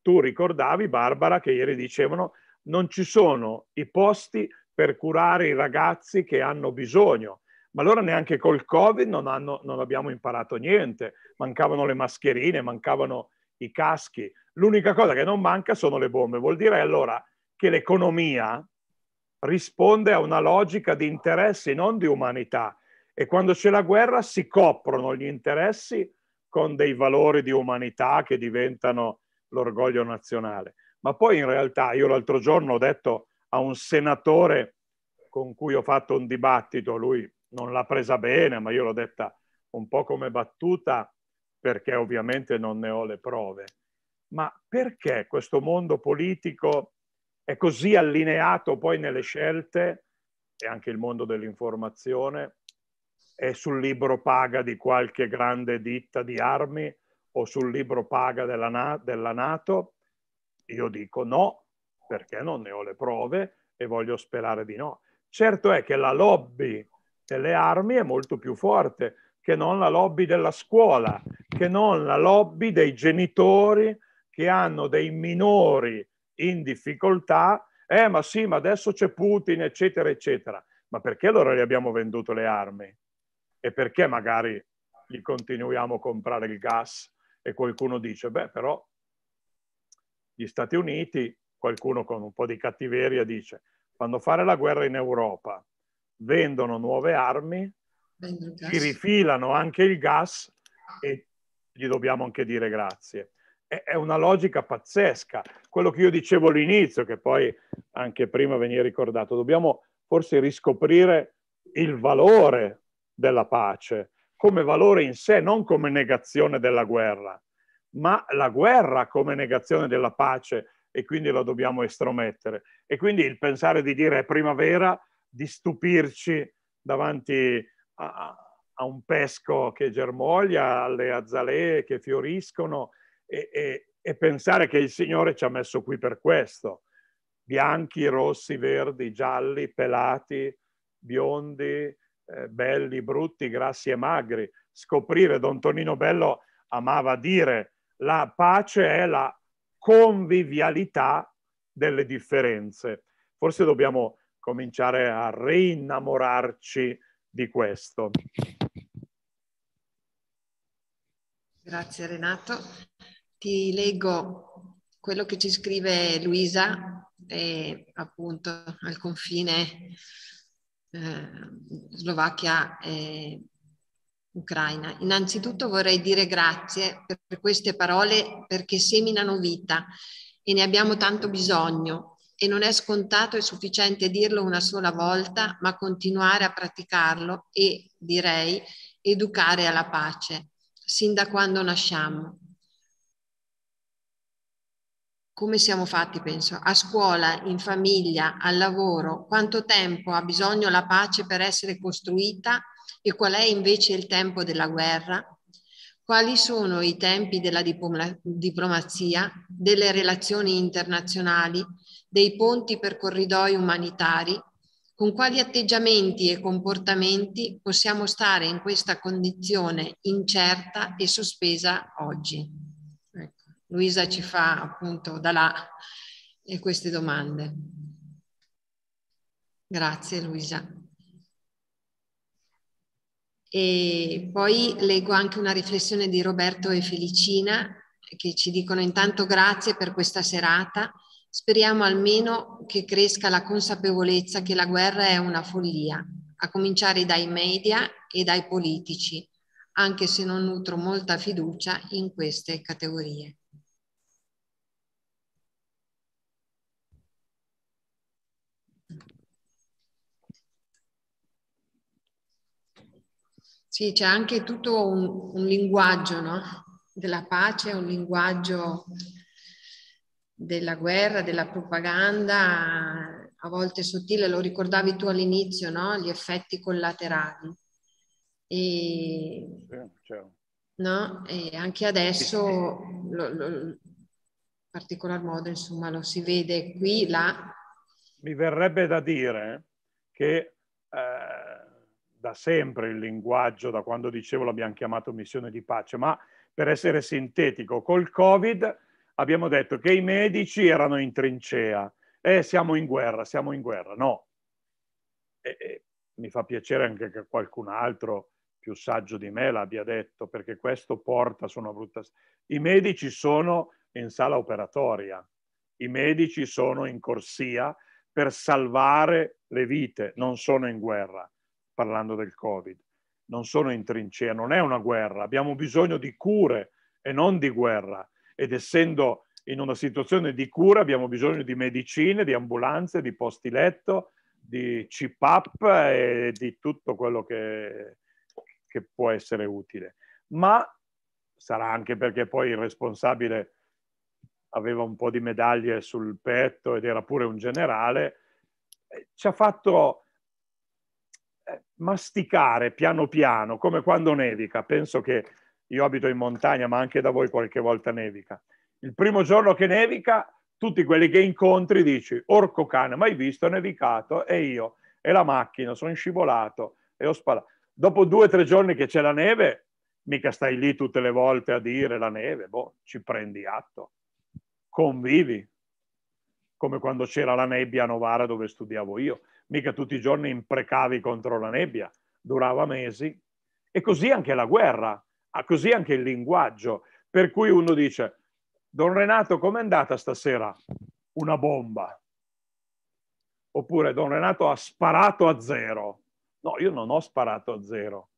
Tu ricordavi, Barbara, che ieri dicevano non ci sono i posti per curare i ragazzi che hanno bisogno. Ma allora neanche col Covid non, hanno, non abbiamo imparato niente. Mancavano le mascherine, mancavano i caschi. L'unica cosa che non manca sono le bombe. Vuol dire allora che l'economia risponde a una logica di interessi, non di umanità. E quando c'è la guerra si coprono gli interessi con dei valori di umanità che diventano l'orgoglio nazionale. Ma poi in realtà, io l'altro giorno ho detto a un senatore con cui ho fatto un dibattito, lui non l'ha presa bene, ma io l'ho detta un po' come battuta perché ovviamente non ne ho le prove. Ma perché questo mondo politico è così allineato poi nelle scelte e anche il mondo dell'informazione è sul libro paga di qualche grande ditta di armi o sul libro paga della, della Nato? Io dico no, perché non ne ho le prove e voglio sperare di no. Certo è che la lobby delle armi è molto più forte che non la lobby della scuola, che non la lobby dei genitori che hanno dei minori in difficoltà. Eh, ma sì, ma adesso c'è Putin, eccetera, eccetera. Ma perché allora gli abbiamo venduto le armi? E perché magari gli continuiamo a comprare il gas? E qualcuno dice, beh, però gli Stati Uniti qualcuno con un po' di cattiveria dice fanno fare la guerra in Europa, vendono nuove armi, ci rifilano anche il gas e gli dobbiamo anche dire grazie. È una logica pazzesca. Quello che io dicevo all'inizio, che poi anche prima veniva ricordato, dobbiamo forse riscoprire il valore della pace come valore in sé, non come negazione della guerra, ma la guerra come negazione della pace, e quindi lo dobbiamo estromettere. E quindi il pensare di dire è primavera, di stupirci davanti a, a un pesco che germoglia, alle azalee che fioriscono e, e, e pensare che il Signore ci ha messo qui per questo. Bianchi, rossi, verdi, gialli, pelati, biondi, eh, belli, brutti, grassi e magri. Scoprire, Don Tonino Bello amava dire, la pace è la convivialità delle differenze. Forse dobbiamo cominciare a rinnamorarci di questo. Grazie Renato. Ti leggo quello che ci scrive Luisa, eh, appunto al confine eh, Slovacchia e eh, Ucraina. Innanzitutto vorrei dire grazie per queste parole perché seminano vita e ne abbiamo tanto bisogno e non è scontato e sufficiente dirlo una sola volta, ma continuare a praticarlo e, direi, educare alla pace, sin da quando nasciamo. Come siamo fatti, penso, a scuola, in famiglia, al lavoro, quanto tempo ha bisogno la pace per essere costruita e qual è invece il tempo della guerra? Quali sono i tempi della diplomazia, delle relazioni internazionali, dei ponti per corridoi umanitari? Con quali atteggiamenti e comportamenti possiamo stare in questa condizione incerta e sospesa oggi? Ecco. Luisa ci fa appunto da là eh, queste domande. Grazie Luisa. E poi leggo anche una riflessione di Roberto e Felicina che ci dicono intanto grazie per questa serata. Speriamo almeno che cresca la consapevolezza che la guerra è una follia, a cominciare dai media e dai politici, anche se non nutro molta fiducia in queste categorie. Sì, c'è anche tutto un, un linguaggio no? della pace, un linguaggio della guerra, della propaganda, a volte sottile, lo ricordavi tu all'inizio, no? gli effetti collaterali. E, certo. no? e anche adesso, lo, lo, in particolar modo, insomma, lo si vede qui, là. Mi verrebbe da dire che eh, da sempre il linguaggio, da quando dicevo l'abbiamo chiamato missione di pace, ma per essere sintetico, col Covid abbiamo detto che i medici erano in trincea, eh, siamo in guerra, siamo in guerra, no. E, e, mi fa piacere anche che qualcun altro più saggio di me l'abbia detto, perché questo porta su una brutta... I medici sono in sala operatoria, i medici sono in corsia per salvare le vite, non sono in guerra parlando del Covid. Non sono in trincea, non è una guerra, abbiamo bisogno di cure e non di guerra. Ed essendo in una situazione di cura abbiamo bisogno di medicine, di ambulanze, di posti letto, di CPAP e di tutto quello che, che può essere utile. Ma sarà anche perché poi il responsabile aveva un po' di medaglie sul petto ed era pure un generale, eh, ci ha fatto masticare piano piano, come quando nevica. Penso che io abito in montagna, ma anche da voi qualche volta nevica. Il primo giorno che nevica, tutti quelli che incontri dici, orco cane, mai visto, nevicato, e io, e la macchina, sono scivolato e ho spalato. Dopo due o tre giorni che c'è la neve, mica stai lì tutte le volte a dire la neve, boh, ci prendi atto, convivi, come quando c'era la nebbia a Novara dove studiavo io mica tutti i giorni imprecavi contro la nebbia, durava mesi. E così anche la guerra, ah, così anche il linguaggio, per cui uno dice, Don Renato, com'è andata stasera? Una bomba. Oppure Don Renato ha sparato a zero. No, io non ho sparato a zero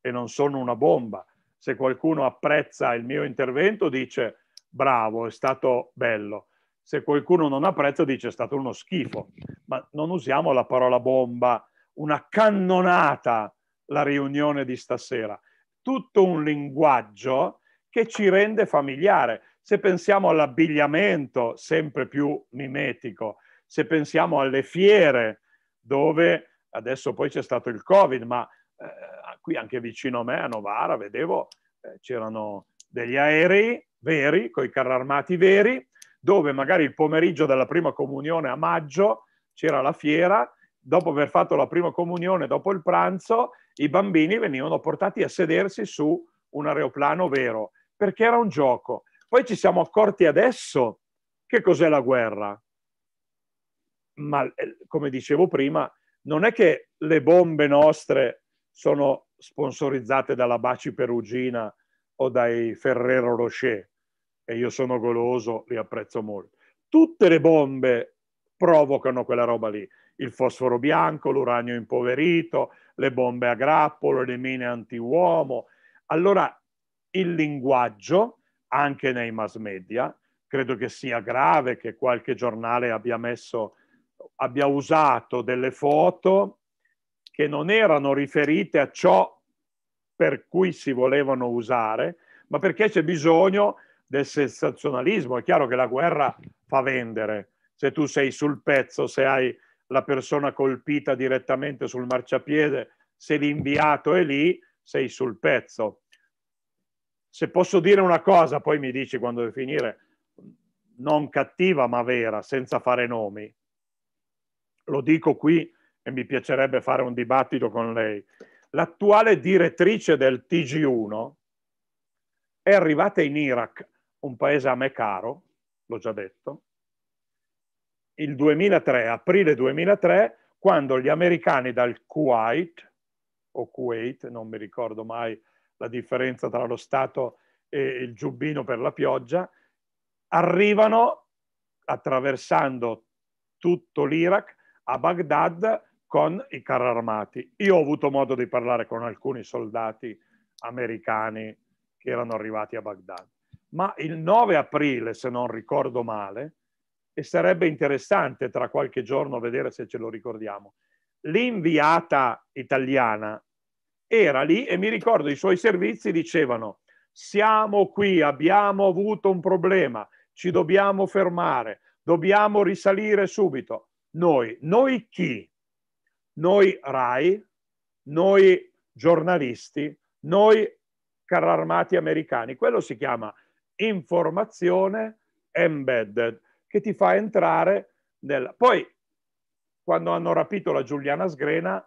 e non sono una bomba. Se qualcuno apprezza il mio intervento dice bravo, è stato bello se qualcuno non apprezza dice è stato uno schifo, ma non usiamo la parola bomba, una cannonata la riunione di stasera, tutto un linguaggio che ci rende familiare. Se pensiamo all'abbigliamento sempre più mimetico, se pensiamo alle fiere dove adesso poi c'è stato il Covid, ma eh, qui anche vicino a me, a Novara, vedevo eh, c'erano degli aerei veri, con i carri armati veri, dove magari il pomeriggio della prima comunione a maggio c'era la fiera, dopo aver fatto la prima comunione, dopo il pranzo, i bambini venivano portati a sedersi su un aeroplano vero, perché era un gioco. Poi ci siamo accorti adesso che cos'è la guerra. Ma eh, come dicevo prima, non è che le bombe nostre sono sponsorizzate dalla Baci Perugina o dai Ferrero Rocher e io sono goloso, li apprezzo molto. Tutte le bombe provocano quella roba lì, il fosforo bianco, l'uranio impoverito, le bombe a grappolo, le mine anti-uomo. Allora il linguaggio, anche nei mass media, credo che sia grave che qualche giornale abbia, messo, abbia usato delle foto che non erano riferite a ciò per cui si volevano usare, ma perché c'è bisogno del sensazionalismo. È chiaro che la guerra fa vendere. Se tu sei sul pezzo, se hai la persona colpita direttamente sul marciapiede, se l'inviato è lì, sei sul pezzo. Se posso dire una cosa, poi mi dici quando devi finire, non cattiva ma vera, senza fare nomi. Lo dico qui e mi piacerebbe fare un dibattito con lei. L'attuale direttrice del TG1 è arrivata in Iraq un paese a me caro, l'ho già detto, il 2003, aprile 2003, quando gli americani dal Kuwait, o Kuwait, non mi ricordo mai la differenza tra lo Stato e il giubbino per la pioggia, arrivano attraversando tutto l'Iraq a Baghdad con i carri armati. Io ho avuto modo di parlare con alcuni soldati americani che erano arrivati a Baghdad ma il 9 aprile, se non ricordo male, e sarebbe interessante tra qualche giorno vedere se ce lo ricordiamo, l'inviata italiana era lì e mi ricordo i suoi servizi dicevano siamo qui, abbiamo avuto un problema, ci dobbiamo fermare, dobbiamo risalire subito. Noi, noi chi? Noi RAI, noi giornalisti, noi carri armati americani. Quello si chiama informazione embedded che ti fa entrare nel... Poi, quando hanno rapito la Giuliana Sgrena,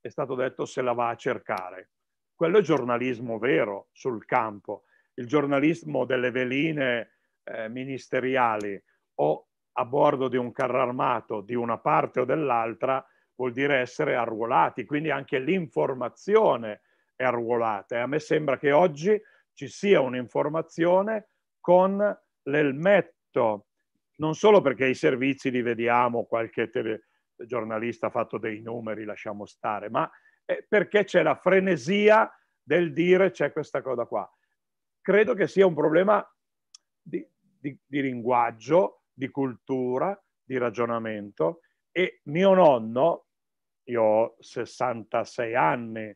è stato detto se la va a cercare. Quello è giornalismo vero sul campo, il giornalismo delle veline eh, ministeriali o a bordo di un carro armato di una parte o dell'altra vuol dire essere arruolati, quindi anche l'informazione è arruolata. E a me sembra che oggi ci sia un'informazione con l'elmetto, non solo perché i servizi li vediamo, qualche giornalista ha fatto dei numeri, lasciamo stare, ma perché c'è la frenesia del dire c'è questa cosa qua. Credo che sia un problema di, di, di linguaggio, di cultura, di ragionamento e mio nonno, io ho 66 anni,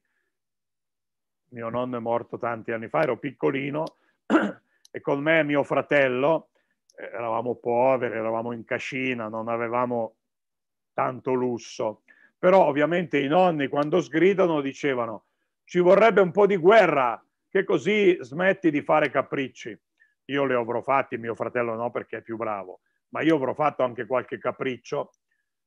mio nonno è morto tanti anni fa, ero piccolino e con me e mio fratello, eh, eravamo poveri, eravamo in cascina, non avevamo tanto lusso, però ovviamente i nonni quando sgridano dicevano ci vorrebbe un po' di guerra, che così smetti di fare capricci. Io le avrò fatti, mio fratello no perché è più bravo, ma io avrò fatto anche qualche capriccio.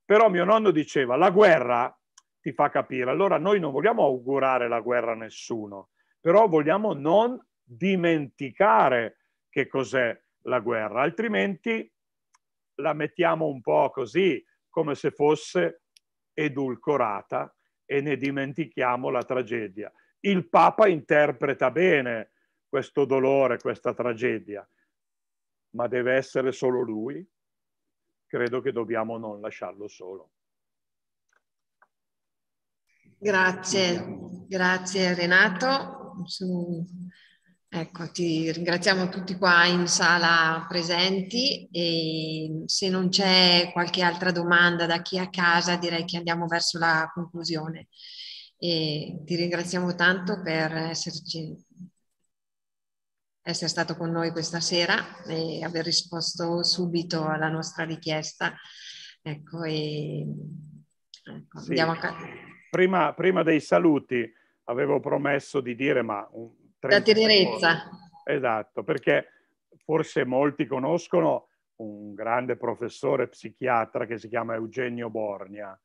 Però mio nonno diceva la guerra ti fa capire. Allora noi non vogliamo augurare la guerra a nessuno, però vogliamo non dimenticare che cos'è la guerra, altrimenti la mettiamo un po' così, come se fosse edulcorata e ne dimentichiamo la tragedia. Il Papa interpreta bene questo dolore, questa tragedia, ma deve essere solo lui? Credo che dobbiamo non lasciarlo solo. Grazie, grazie Renato. Ecco, ti ringraziamo tutti qua in sala presenti e se non c'è qualche altra domanda da chi è a casa direi che andiamo verso la conclusione. E ti ringraziamo tanto per esserci, essere stato con noi questa sera e aver risposto subito alla nostra richiesta. Ecco, e, ecco, sì. andiamo a casa prima, prima, dei saluti avevo promesso di dire, ma... La tenerezza. Esatto, perché forse molti conoscono un grande professore psichiatra che si chiama Eugenio Borgna.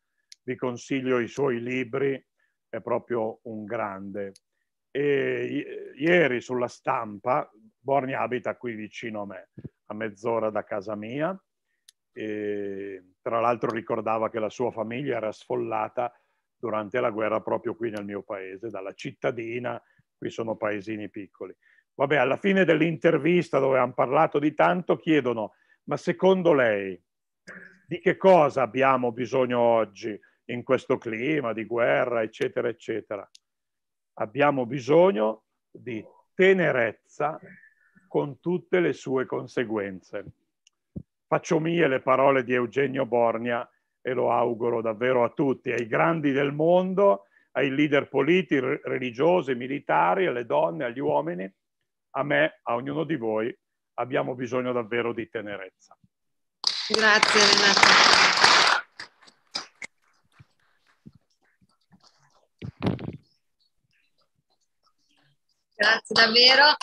Vi consiglio i suoi libri, è proprio un grande. E ieri sulla stampa, Borgna abita qui vicino a me, a mezz'ora da casa mia, e tra l'altro ricordava che la sua famiglia era sfollata durante la guerra proprio qui nel mio paese, dalla cittadina, qui sono paesini piccoli. Vabbè, alla fine dell'intervista dove hanno parlato di tanto chiedono, ma secondo lei di che cosa abbiamo bisogno oggi in questo clima di guerra, eccetera, eccetera? Abbiamo bisogno di tenerezza con tutte le sue conseguenze. Faccio mie le parole di Eugenio Borgna e lo auguro davvero a tutti, ai grandi del mondo, ai leader politici, religiosi, militari, alle donne, agli uomini, a me, a ognuno di voi, abbiamo bisogno davvero di tenerezza. Grazie Renato. Grazie davvero.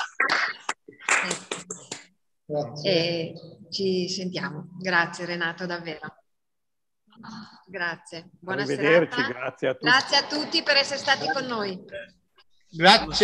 Grazie. ci sentiamo. Grazie Renato davvero. Grazie, buonasera. Grazie Grazie a tutti per essere stati con noi. Grazie.